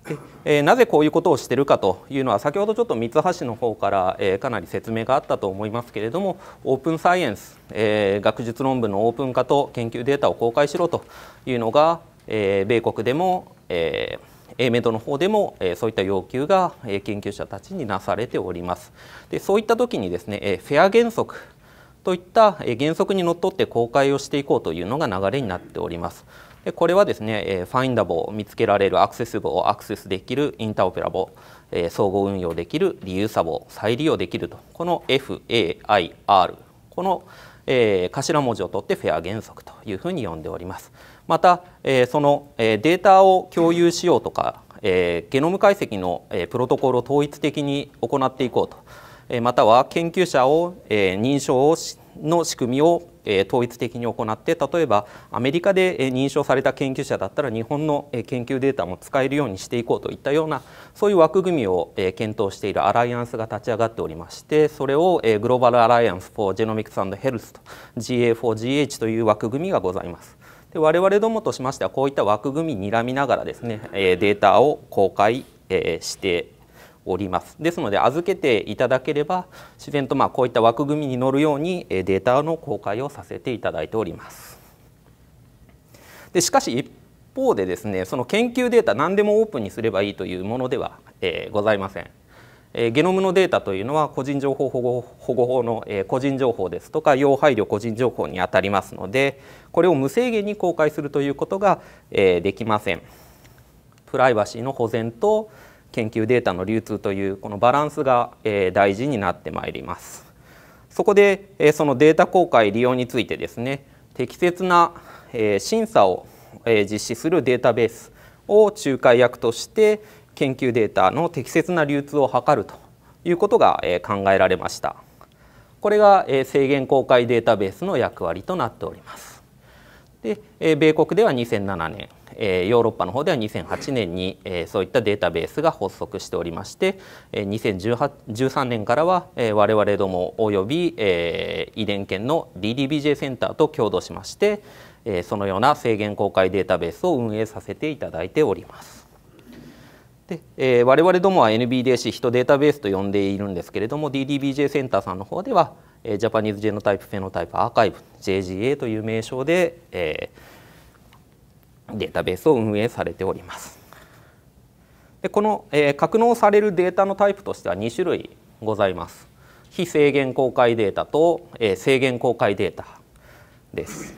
でえー、なぜこういうことをしているかというのは先ほどちょっと三橋の方から、えー、かなり説明があったと思いますけれどもオープンサイエンス、えー、学術論文のオープン化と研究データを公開しろというのが、えー、米国でも、えー、メドの方でもそういった要求が研究者たちになされております。でそういった時にですねフェア原則といった原則にのっとって公開をしていこうというのが流れになっております。でこれはですね、ファインダボ見つけられるアクセス部をアクセスできるインターオペラボ総合運用できるリユーサボ再利用できるとこの FAIR この、え頭文字を取ってフェア原則というふうに呼んでおります。また、えその、えデータを共有しようとか、えゲノム解析の、えプロトコルを統一的に行っていこうと、えまたは研究者を、え認証をの仕組みを統一的に行って例えばアメリカで認証された研究者だったら日本の研究データも使えるようにしていこうといったようなそういう枠組みを検討しているアライアンスが立ち上がっておりましてそれをグローバルアライアンスフォー・ジェノミクス・アンド・ヘルスと GA4GH という枠組みがございます。で我々どもとしましてはこういった枠組みにらみながらですね、えデータを公開、しておりますですので預けていただければ自然とまあこういった枠組みに乗るようにデータの公開をさせていただいておりますでしかし一方でですねその研究データ何でもオープンにすればいいというものでは、えー、ございませんえゲノムのデータというのは個人情報保護保護法の、え個人情報ですとか要配慮個人情報にあたりますのでこれを無制限に公開するということが、えできません。プライバシーの保全と研究データの流通というこのバランスが、え大事になってまいります。そこで、えそのデータ公開利用についてですね適切な、え審査を、え実施するデータベースを仲介役として研究データの適切な流通を図るということが考えられましたこれが制限公開データベースの役割となっておりますで米国では2007年ヨーロッパの方では2008年にそういったデータベースが発足しておりまして2013年からは我々どもおよび遺伝研の DDBJ センターと共同しましてそのような制限公開データベースを運営させていただいております。で、えー、我々どもは NBDC 人データベースと呼んでいるんですけれども DDBJ センターさんの方では、えー、ジャパニーズジェノタイプフェノタイプアーカイブ JGA という名称で、えー、データベースを運営されております。でこの、えー、格納されるデータのタイプとしては2種類ございます。非制限公開データと、えー、制限公開データです。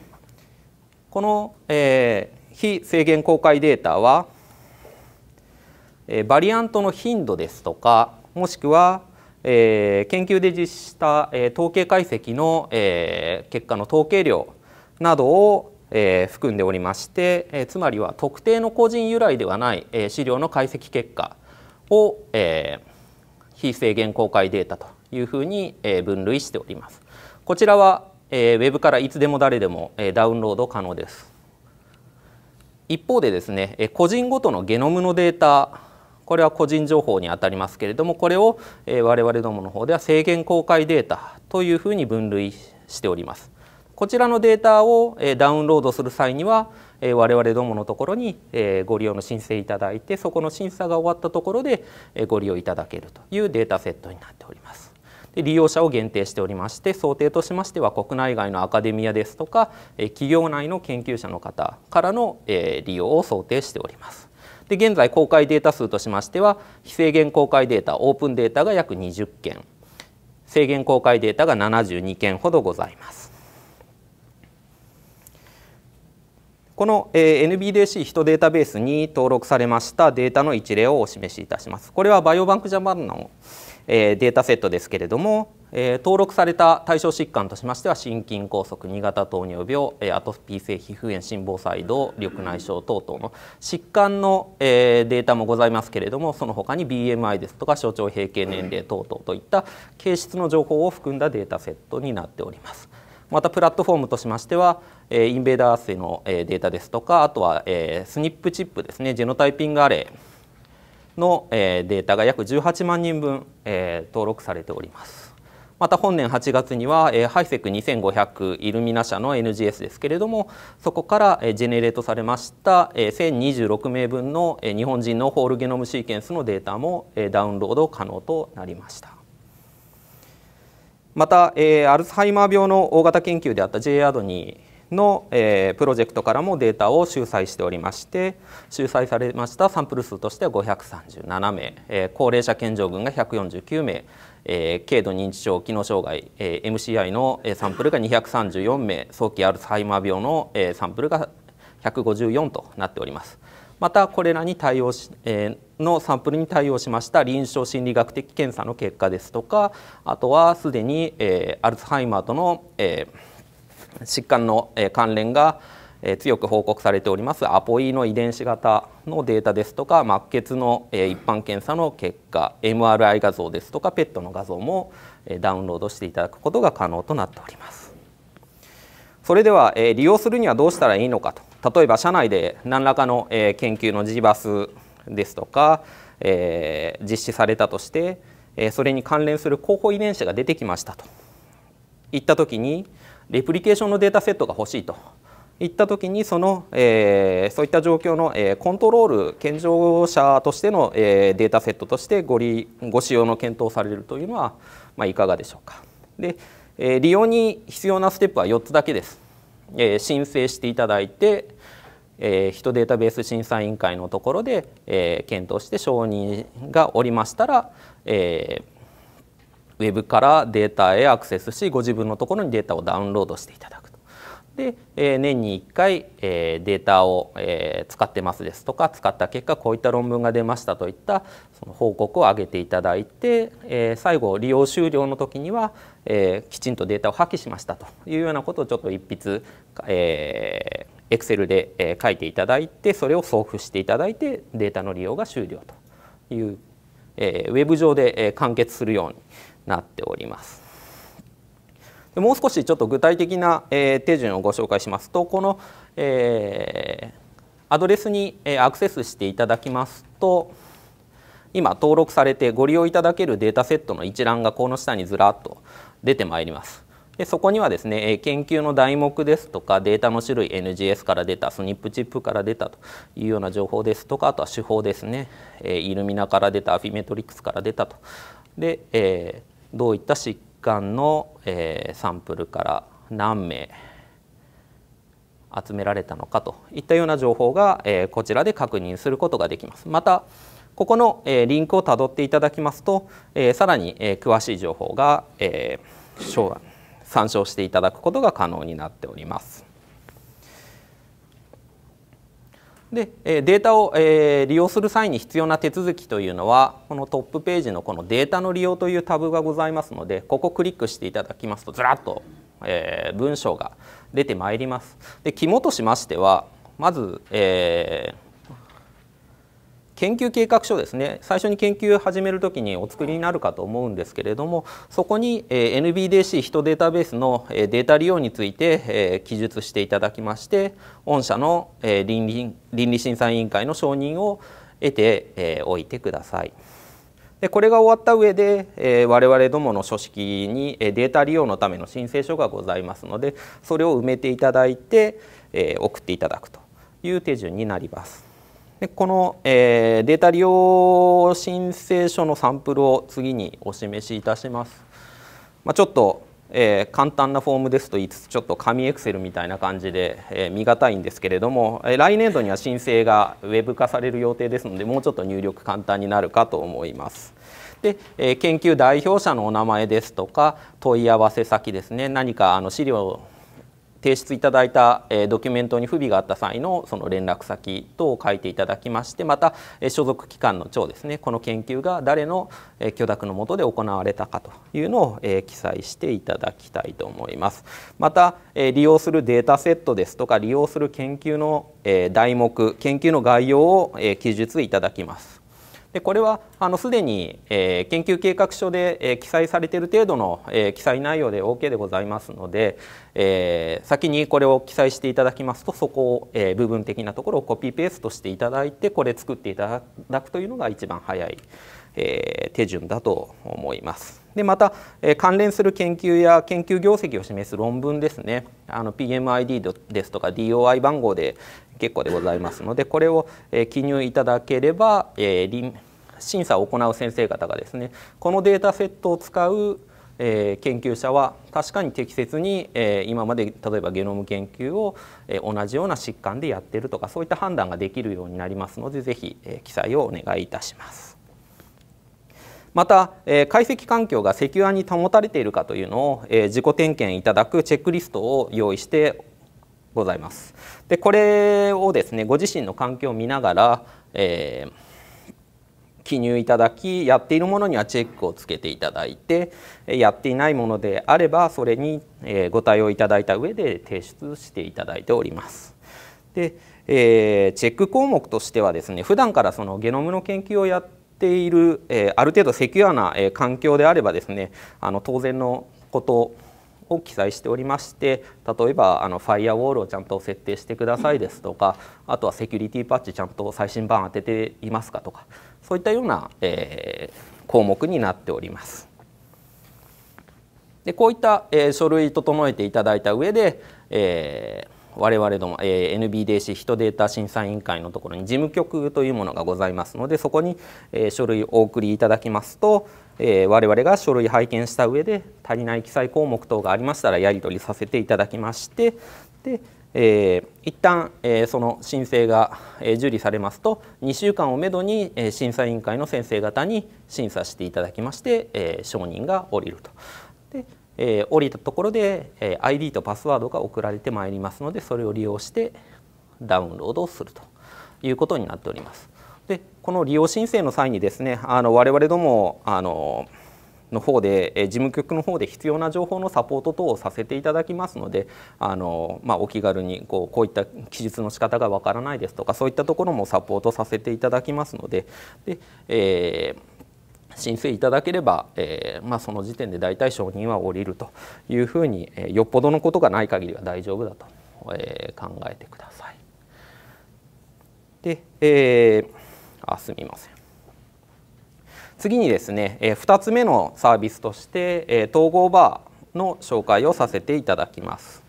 この、えー、非制限公開データはえバリアントの頻度ですとかもしくは、え研究で実施した、え統計解析の、え結果の統計量などを、え含んでおりまして、えつまりは特定の個人由来ではない、え資料の解析結果を、え非制限公開データというふうに、え分類しております。こちらは、えウェブからいつでも誰でも、えダウンロード可能です。一方でですね、個人ごとのゲノムのデータこれは個人情報にあたりますけれどもこれを我々どもの方では制限公開データというふうに分類しております。こちらのデータをダウンロードする際には我々どものところにご利用の申請いただいてそこの審査が終わったところでご利用いただけるというデータセットになっております。で利用者を限定しておりまして想定としましては国内外のアカデミアですとか企業内の研究者の方からの利用を想定しております。で現在公開データ数としましては非制限公開データオープンデータが約20件制限公開データが72件ほどございます。この NBDC 人データベースに登録されましたデータの一例をお示しいたします。これはバイオバンクジャパンのえデータセットですけれども、え登録された対象疾患としましては心筋梗塞、2型糖尿病、えアトピー性皮膚炎、心房細動、緑内障等々の疾患の、えデータもございますけれどもその他に BMI ですとか象徴平均年齢等々といった形質の情報を含んだデータセットになっております。またプラットフォームとしましては、えインベーダー性の、えデータですとかあとは、えスニップチップですねジェノタイピングアレイの、えー、データが約18万人分、えー、登録されております。また本年8月には、えー、ハイセク2500イルミナ社の NGS ですけれどもそこから、えー、ジェネレートされました、えー、1026名分の、えー、日本人のホールゲノムシーケンスのデータも、えー、ダウンロード可能となりました。また、えー、アルツハイマー病の大型研究であった J アドにの、えー、プロジェクトからもデータを集裁しておりまして集裁されましたサンプル数としては537名、えー、高齢者健常群が149名、えー、軽度認知症機能障害、えー、MCI のサンプルが234名早期アルツハイマー病の、えー、サンプルが154となっております。またこれらに対応し、えー、のサンプルに対応しました臨床心理学的検査の結果ですとかあとはすでに、えー、アルツハイマーとの、えー疾患の関連が強く報告されておりますアポイの遺伝子型のデータですとか末血の一般検査の結果 MRI 画像ですとかペットの画像もダウンロードしていただくことが可能となっておりますそれでは利用するにはどうしたらいいのかと例えば社内で何らかの研究の G バスですとか実施されたとしてそれに関連する候補遺伝子が出てきましたといった時にレプリケーションのデータセットが欲しいといった時にその、えー、そういった状況の、えー、コントロール健常者としての、えー、データセットとしてご利ご使用の検討されるというのは、まあ、いかがでしょうか。で、えー、利用に必要なステップは4つだけです。えー、申請していただいて、えー、人データベース審査委員会のところで、えー、検討して承認がおりましたら、えーウェブからデータへアクセスしご自分のところにデータをダウンロードしていただくと。で、え年に1回、えデータを、え使ってますですとか使った結果こういった論文が出ましたといったその報告を上げていただいて、え最後利用終了の時には、えきちんとデータを破棄しましたというようなことをちょっと一筆、えエクセルで、え書いていただいてそれを送付していただいてデータの利用が終了という、えウェブ上で、え完結するようになっております。でもう少しちょっと具体的な、えー、手順をご紹介しますとこの、えー、アドレスに、えー、アクセスしていただきますと今登録されてご利用いただけるデータセットの一覧がこの下にずらっと出てまいります。でそこにはですね研究の題目ですとかデータの種類 NGS から出たスニップチップから出たというような情報ですとかあとは手法ですねイルミナから出たアフィメトリックスから出たとで、えどういった疾患の、えー、サンプルから何名集められたのかといったような情報が、えー、こちらで確認することができます。またここの、えー、リンクをたどっていただきますと、えー、さらに、えー、詳しい情報が、えー、参照していただくことが可能になっております。でデータを、え利用する際に必要な手続きというのはこのトップページのこのデータの利用というタブがございますのでここをクリックしていただきますとずらっと、え文章が出てまいります。で肝としましてはまず、えー研究計画書ですね最初に研究を始める時にお作りになるかと思うんですけれどもそこに NBDC 人データベースのデータ利用について記述していただきまして御社の倫理倫理審査委員会の承認を得ておいてください。でこれが終わった上で、えー、我々どもの書式にデータ利用のための申請書がございますのでそれを埋めていただいて、えー、送っていただくという手順になります。でこの、えー、データ利用申請書のサンプルを次にお示しいたします。まあ、ちょっと、えー、簡単なフォームですと言いつつちょっと紙エクセルみたいな感じで、えー、見難いんですけれども、え来年度には申請がウェブ化される予定ですのでもうちょっと入力簡単になるかと思います。で、え研究代表者のお名前ですとか問い合わせ先ですね何かあの資料提出いただいたドキュメントに不備があった際のその連絡先等を書いていただきましてまた所属機関の長ですねこの研究が誰の許諾のもとで行われたかというのを記載していただきたいと思いますまた利用するデータセットですとか利用する研究の題目研究の概要を記述いただきますでこれはすでに、えー、研究計画書で、えー、記載されている程度の、えー、記載内容で OK でございますので、えー、先にこれを記載していただきますとそこを、えー、部分的なところをコピーペーストしていただいてこれ作っていただくというのが一番早い、えー、手順だと思います。でまた、え関連する研究や研究業績を示す論文ですねあの PMID ですとか DOI 番号で結構でございますのでこれを、え記入いただければ、えー、審査を行う先生方がですねこのデータセットを使うえー、研究者は確かに適切に、えー、今まで例えばゲノム研究を、えー、同じような疾患でやってるとかそういった判断ができるようになりますのでぜひ、え記載をお願いいたします。また、えー、解析環境がセキュアに保たれているかというのを、えー、自己点検いただくチェックリストを用意してございます。でこれをですねご自身の環境を見ながら、えー、記入いただきやっているものにはチェックをつけていただいてやっていないものであればそれにご対応いただいた上で提出していただいております。でえー、チェック項目としてはですね普段からそのゲノムの研究をやってている、えある程度セキュアな、え環境であればですねあの当然のことを記載しておりまして例えばあのファイアウォールをちゃんと設定してくださいですとかあとはセキュリティパッチちゃんと最新版当てていますかとかそういったような、えー、項目になっております。でこういった、えー、書類整えていただいた上で、えー我々ども、えー、NBDC 人データ審査委員会のところに事務局というものがございますのでそこに、えー、書類をお送りいただきますと、えー、我々が書類拝見した上で足りない記載項目等がありましたらやり取りさせていただきましてでえー、一旦、えー、その申請が、え受理されますと2週間をめどに、えー、審査委員会の先生方に審査していただきまして、えー、承認が下りるとえー、降りたところで、え ID とパスワードが送られてまいりますのでそれを利用してダウンロードをするということになっております。でこの利用申請の際にですねあの我々どもあのの方で事務局の方で必要な情報のサポート等をさせていただきますのであの、まあ、お気軽にこうこういった記述の仕方がわからないですとかそういったところもサポートさせていただきますのでで、えー申請いただければ、えー、まあ、その時点で大体承認は下りるというふうに、えー、よっぽどのことがない限りは大丈夫だと、えー、考えてください。で、えあすみません。次にですね、え2つ目のサービスとして、え統合バーの紹介をさせていただきます。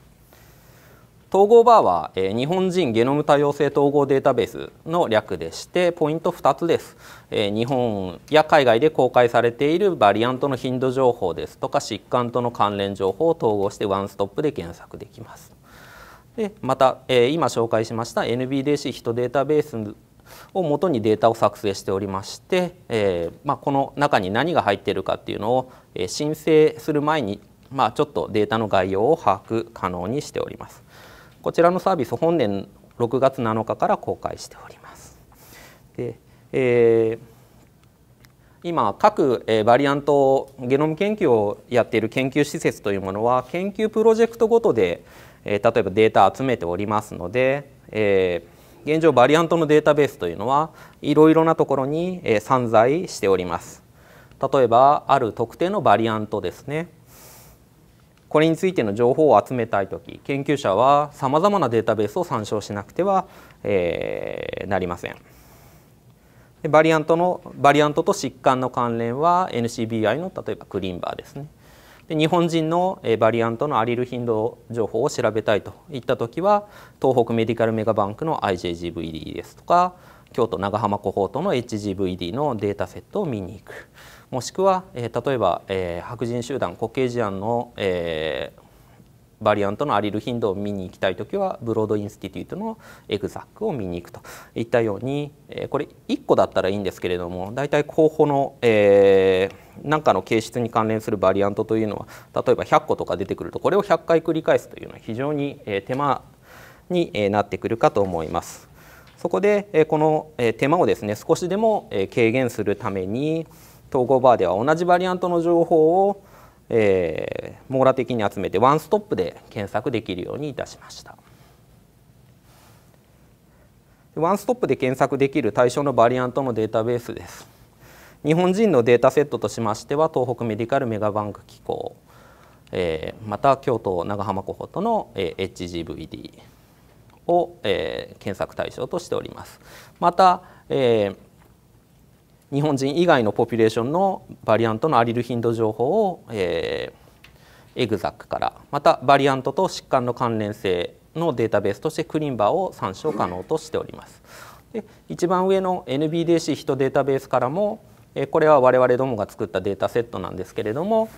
統合バーは、え日本人ゲノム多様性統合データベースの略でしてポイント2つです、え日本や海外で公開されているバリアントの頻度情報ですとか疾患との関連情報を統合してワンストップで検索できますでまた、え今紹介しました NBDC ヒトデータベースをもとにデータを作成しておりまして、えまあ、この中に何が入っているかっていうのを、え申請する前に、まあ、ちょっとデータの概要を把握可能にしております。こちらのサービス本年6月7日から公開しております。でえー今各バリアントゲノム研究をやっている研究施設というものは研究プロジェクトごとで例えばデータ集めておりますので、えー、現状バリアントのデータベースというのはいろいろなところに散在しております例えばある特定のバリアントですねこれについての情報を集めたい時研究者はさまざまなデータベースを参照しなくては、えー、なりません。バリアントのバリアントと疾患の関連は NCBI の例えばクリンバーですね。で日本人のバリアントのアリル頻度情報を調べたいといった時は東北メディカルメガバンクの IJGVD ですとか京都長浜コホートの HGVD のデータセットを見に行くもしくは、えー、例えば、えー、白人集団コケージアンの、えー、バリアントのアリル頻度を見に行きたい時はブロードインスティテュートのエグザックを見に行くといったように、えー、これ1個だったらいいんですけれども大体候補の、えー、かの形質に関連するバリアントというのは例えば100個とか出てくるとこれを100回繰り返すというのは非常に、え手間になってくるかと思います。そこでこの手間をですね少しでも軽減するために統合バーでは同じバリアントの情報を、えー、網羅的に集めてワンストップで検索できるようにいたしました。ワンストップで検索できる対象のバリアントのデータベースです。日本人のデータセットとしましては東北メディカルメガバンク機構、えー、また京都長浜コホとの HGVD を、えー、検索対象としております。また、えー、日本人以外のポピュレーションのバリアントのアリル頻度情報を、えー、エグザックからまたバリアントと疾患の関連性のデータベースとしてクリンバーを参照可能としております。で一番上の NBDC 人データベースからも、えー、これは我々どもが作ったデータセットなんですけれども、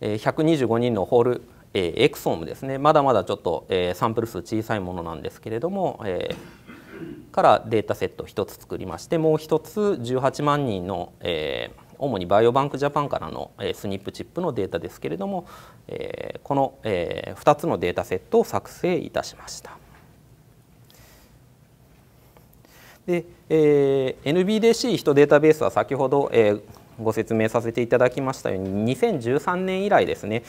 え125人のホールえー、エクソームですねまだまだちょっと、えー、サンプル数小さいものなんですけれども、えー、からデータセット1つ作りましてもう1つ18万人の、えー、主にバイオバンクジャパンからの、えー、スニップチップのデータですけれども、えー、この、えー、2つのデータセットを作成いたしました。で、えー、NBDC 人データベースは先ほど、えー、ご説明させていただきましたように2013年以来ですね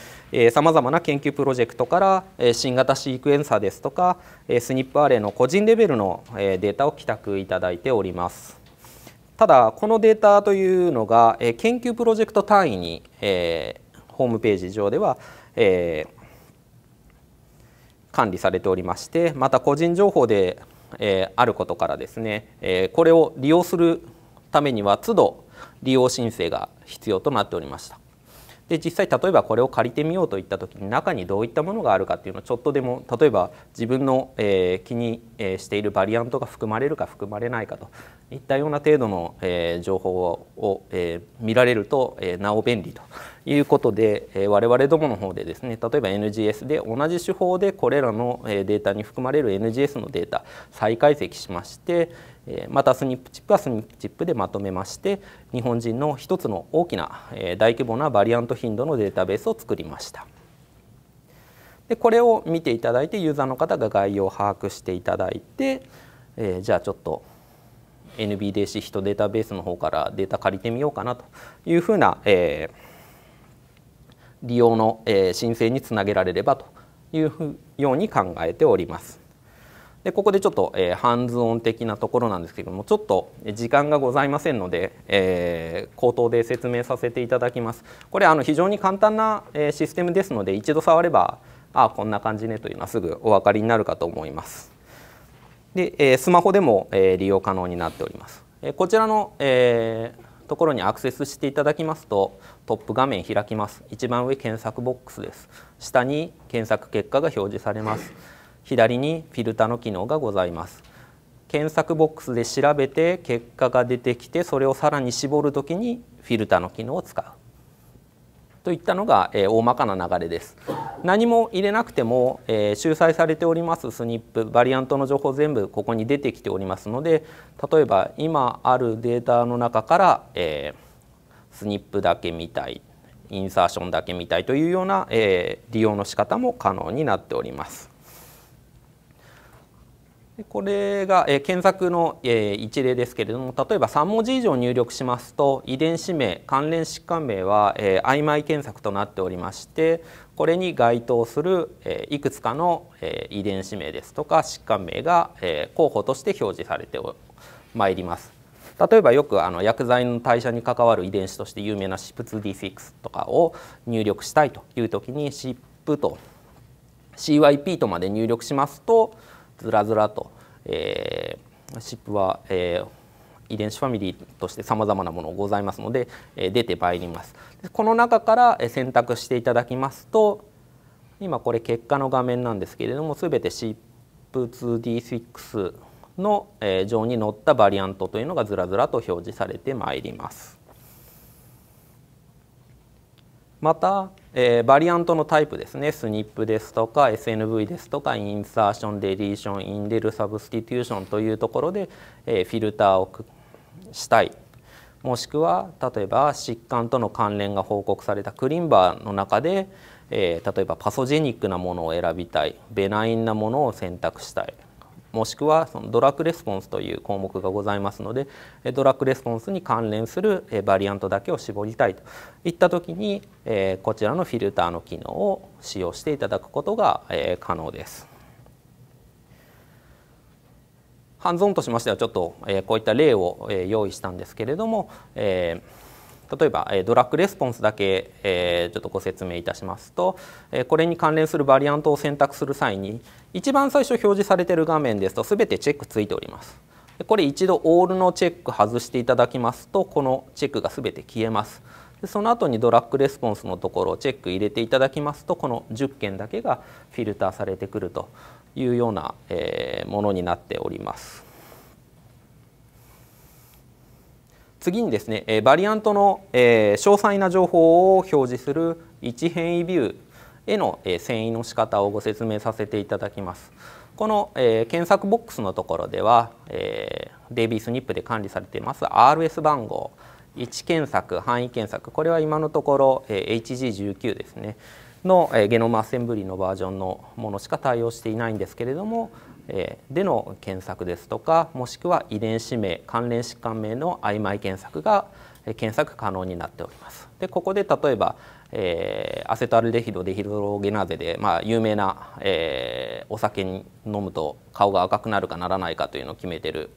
さまざまな研究プロジェクトから新型シークエンサーですとかスニップアレイの個人レベルのデータを寄託いただいております。ただこのデータというのが研究プロジェクト単位にホームページ上では管理されておりましてまた個人情報であることからですねこれを利用するためには都度利用申請が必要となっておりました。で実際例えばこれを借りてみようといった時に中にどういったものがあるかっていうのをちょっとでも例えば自分の、えー、気にしているバリアントが含まれるか含まれないかといったような程度の、えー、情報を、えー、見られると、えなお便利ということで、え我々どもの方でですね例えば NGS で同じ手法でこれらのデータに含まれる NGS のデータ再解析しましてまたスニップチップはスニップチップでまとめまして日本人の一つの大きな大規模なバリアント頻度のデータベースを作りましたでこれを見ていただいてユーザーの方が概要を把握していただいて、えじゃあちょっと NBDC 人データベースの方からデータ借りてみようかなというふうな、え利用の、え申請につなげられればというように考えております。でここでちょっと、えー、ハンズオン的なところなんですけれどもちょっと時間がございませんので、えー、口頭で説明させていただきますこれあの非常に簡単な、えー、システムですので一度触ればあこんな感じねというのはすぐお分かりになるかと思いますで、えー、スマホでも、えー、利用可能になっております、えー、こちらの、えーところにアクセスしていただきますとトップ画面開きます一番上検索ボックスです下に検索結果が表示されます左にフィルタの機能がございます検索ボックスで調べて結果が出てきてそれをさらに絞るときにフィルターの機能を使うといったのが、え大まかな流れです何も入れなくても、えー、収載されておりますスニップバリアントの情報全部ここに出てきておりますので例えば今あるデータの中から、えスニップだけ見たいインサーションだけ見たいというような、え利用の仕方も可能になっております。これが、え検索の、え一例ですけれども例えば3文字以上入力しますと遺伝子名関連疾患名は、え曖昧検索となっておりましてこれに該当する、えいくつかの、え遺伝子名ですとか疾患名が、え候補として表示されてまいります。例えばよくあの薬剤の代謝に関わる遺伝子として有名な CYP2D6 とかを入力したいという時に CYP と CYP とまで入力しますとずらずらと、えー、シップは、えー、遺伝子ファミリーとして様々なものございますので、え出てまいりますこの中から選択していただきますと今これ結果の画面なんですけれども全て CIP2D6 の上に載ったバリアントというのがずらずらと表示されてまいります。また、えー、バリアントのタイプですねスニップですとか SNV ですとかインサーションデリーションインデルサブスティテューションというところで、えー、フィルターをしたいもしくは例えば疾患との関連が報告されたクリンバーの中で、えー、例えばパソジェニックなものを選びたいベナインなものを選択したいもしくはそのドラッグレスポンスという項目がございますのでドラッグレスポンスに関連するバリアントだけを絞りたいといった時にこちらのフィルターの機能を使用していただくことが可能です。ハンズオンとしましてはちょっとこういった例を用意したんですけれども、えー例えば、えドラッグレスポンスだけ、えちょっとご説明いたしますと、えこれに関連するバリアントを選択する際に一番最初表示されている画面ですと全てチェックついております。これ一度オールのチェック外していただきますとこのチェックが全て消えます。その後にドラッグレスポンスのところをチェック入れていただきますとこの10件だけがフィルターされてくるというようなものになっております。次にですね、えバリアントの、え詳細な情報を表示する置変異ビューへの、え遷移の仕方をご説明させていただきます。この、え検索ボックスのところでは、えデイビースニップで管理されています RS 番号1検索範囲検索これは今のところ、え HG19 ですねの、えゲノムアセンブリのバージョンのものしか対応していないんですけれども、での検索ですとかもしくは遺伝子名関連疾患名の曖昧検索が検索可能になっております。でここで例えば、えー、アセトアルデヒドデヒドロゲナゼで、まあ、有名な、えー、お酒に飲むと顔が赤くなるかならないかというのを決めてる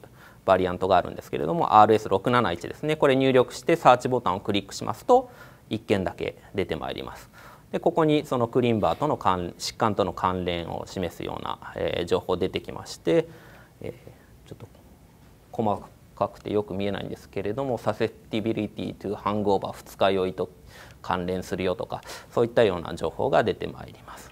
バリアントがあるんですけれども RS671 ですねこれ入力してサーチボタンをクリックしますと1件だけ出てまいります。でここにそのクリンバーとの関疾患との関連を示すような、えー、情報出てきまして、えー、ちょっと細かくてよく見えないんですけれどもサセティビリティトゥハングオーバー二日酔いと関連するよとかそういったような情報が出てまいります。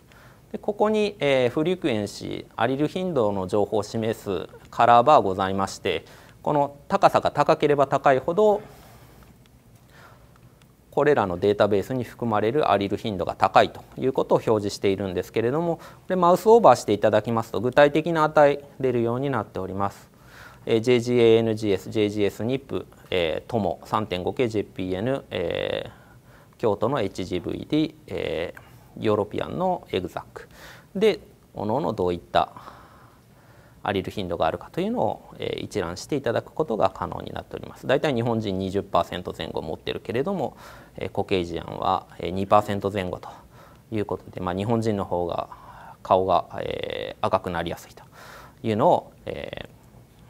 でここに、えー、フリクエンシーアリル頻度の情報を示すカラーバーございましてこの高さが高ければ高いほどこれらのデータベースに含まれるアリル頻度が高いということを表示しているんですけれどもこれマウスオーバーしていただきますと具体的な値出るようになっております。えー、JGANGS、JGSNIP、えー、TOMO、3.5K、JPN、えー、京都の HGVD、えー、ヨーロピアンのエグザックで各々どういったあり得る頻度があるかというのを、え一覧していただくことが可能になっております。だいたい日本人20%前後持ってるけれども、えー、コケージアンは2%前後ということで、まあ、日本人の方が顔が、え赤くなりやすいというのを、え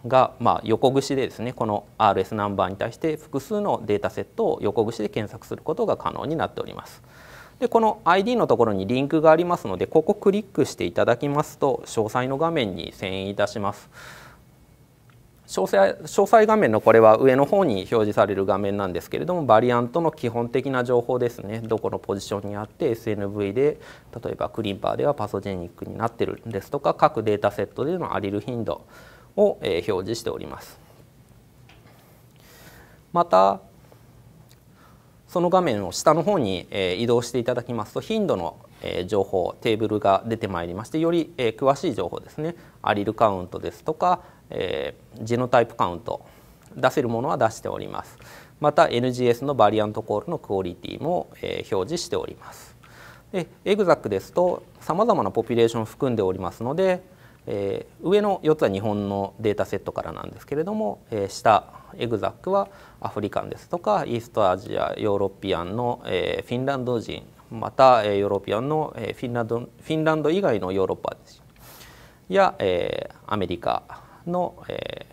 が、まあ、横串でですねこの RS ナンバーに対して複数のデータセットを横串で検索することが可能になっております。でこの ID のところにリンクがありますのでここクリックしていただきますと詳細の画面に遷移いたします。詳細詳細画面のこれは上の方に表示される画面なんですけれどもバリアントの基本的な情報ですねどこのポジションにあって SNV で例えばクリンパーではパソジェニックになってるんですとか各データセットでのアリル頻度を、え表示しております。またその画面を下の方に移動していただきますと頻度の情報テーブルが出てまいりましてより詳しい情報ですねアリルカウントですとかジェノタイプカウント出せるものは出しておりますまた NGS のバリアントコールのクオリティも表示しておりますでエグザックですとさまざまなポピュレーションを含んでおりますので上の4つは日本のデータセットからなんですけれども下エグザックはアフリカンですとかイーストアジアヨーロピアンの、えフィンランド人また、えヨーロピアンの、えフィンランドフィンランド以外のヨーロッパ人や、えアメリカの、え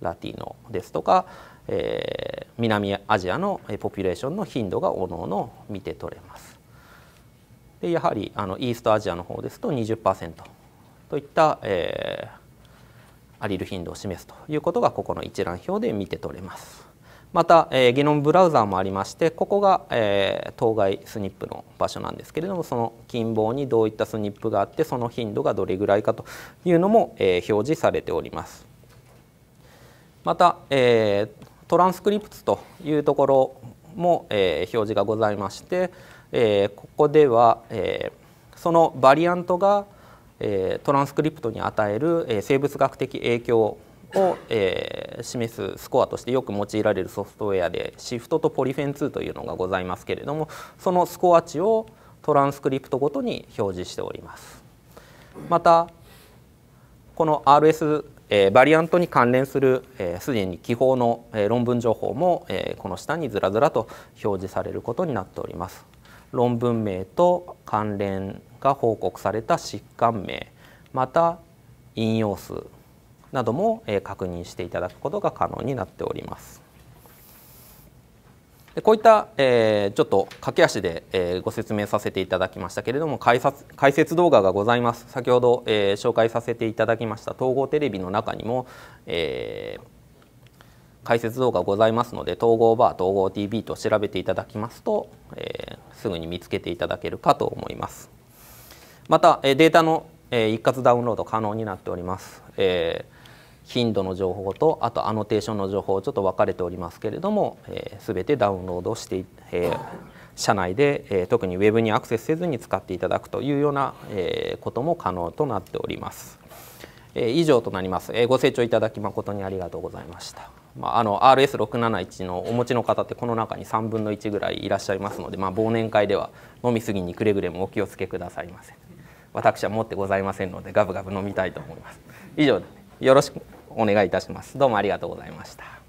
ラティノですとか、え南アジアのポピュレーションの頻度がおのおの見て取れます。でやはりあのイーストアジアの方ですと20%といった、えー、アリル頻度を示すということがここの一覧表で見て取れます。また、えー、ゲノムブラウザーもありましてここが、えー、当該スニップの場所なんですけれどもその近傍にどういったスニップがあってその頻度がどれぐらいかというのも、えー、表示されております。また、えー、トランスクリプツというところも、えー、表示がございまして、えー、ここでは、えー、そのバリアントが、えー、トランスクリプトに与える、えー、生物学的影響を、えー、示すスコアとしてよく用いられるソフトウェアでシフトとポリフェン2というのがございますけれどもそのスコア値をトランスクリプトごとに表示しております。またこの RS えー、バリアントに関連するすで、えー、に記法の、えー、論文情報も、えー、この下にずらずらと表示されることになっております。論文名と関連が報告された疾患名また引用数なども確認していただくことが可能になっております。こういった、えちょっと駆け足で、えご説明させていただきましたけれども解説動画がございます先ほど、え紹介させていただきました統合テレビの中にも、え解説動画ございますので統合バー統合 TV と調べていただきますと、えすぐに見つけていただけるかと思いますまた、えデータの、え一括ダウンロード可能になっております、えー頻度の情報とあとアノテーションの情報ちょっと分かれておりますけれども、えー、全てダウンロードして、えー、社内で、えー、特に Web にアクセスせずに使っていただくというような、えー、ことも可能となっております。えー、以上となります、えー。ご清聴いただき誠にありがとうございました。まあ、あの RS671 のお持ちの方ってこの中に3分の1ぐらいいらっしゃいますので、まあ、忘年会では飲み過ぎにくれぐれもお気をつけくださいませ私は持ってございませんのでガブガブ飲みたいと思います以上よろしくお願いいたします。どうもありがとうございました。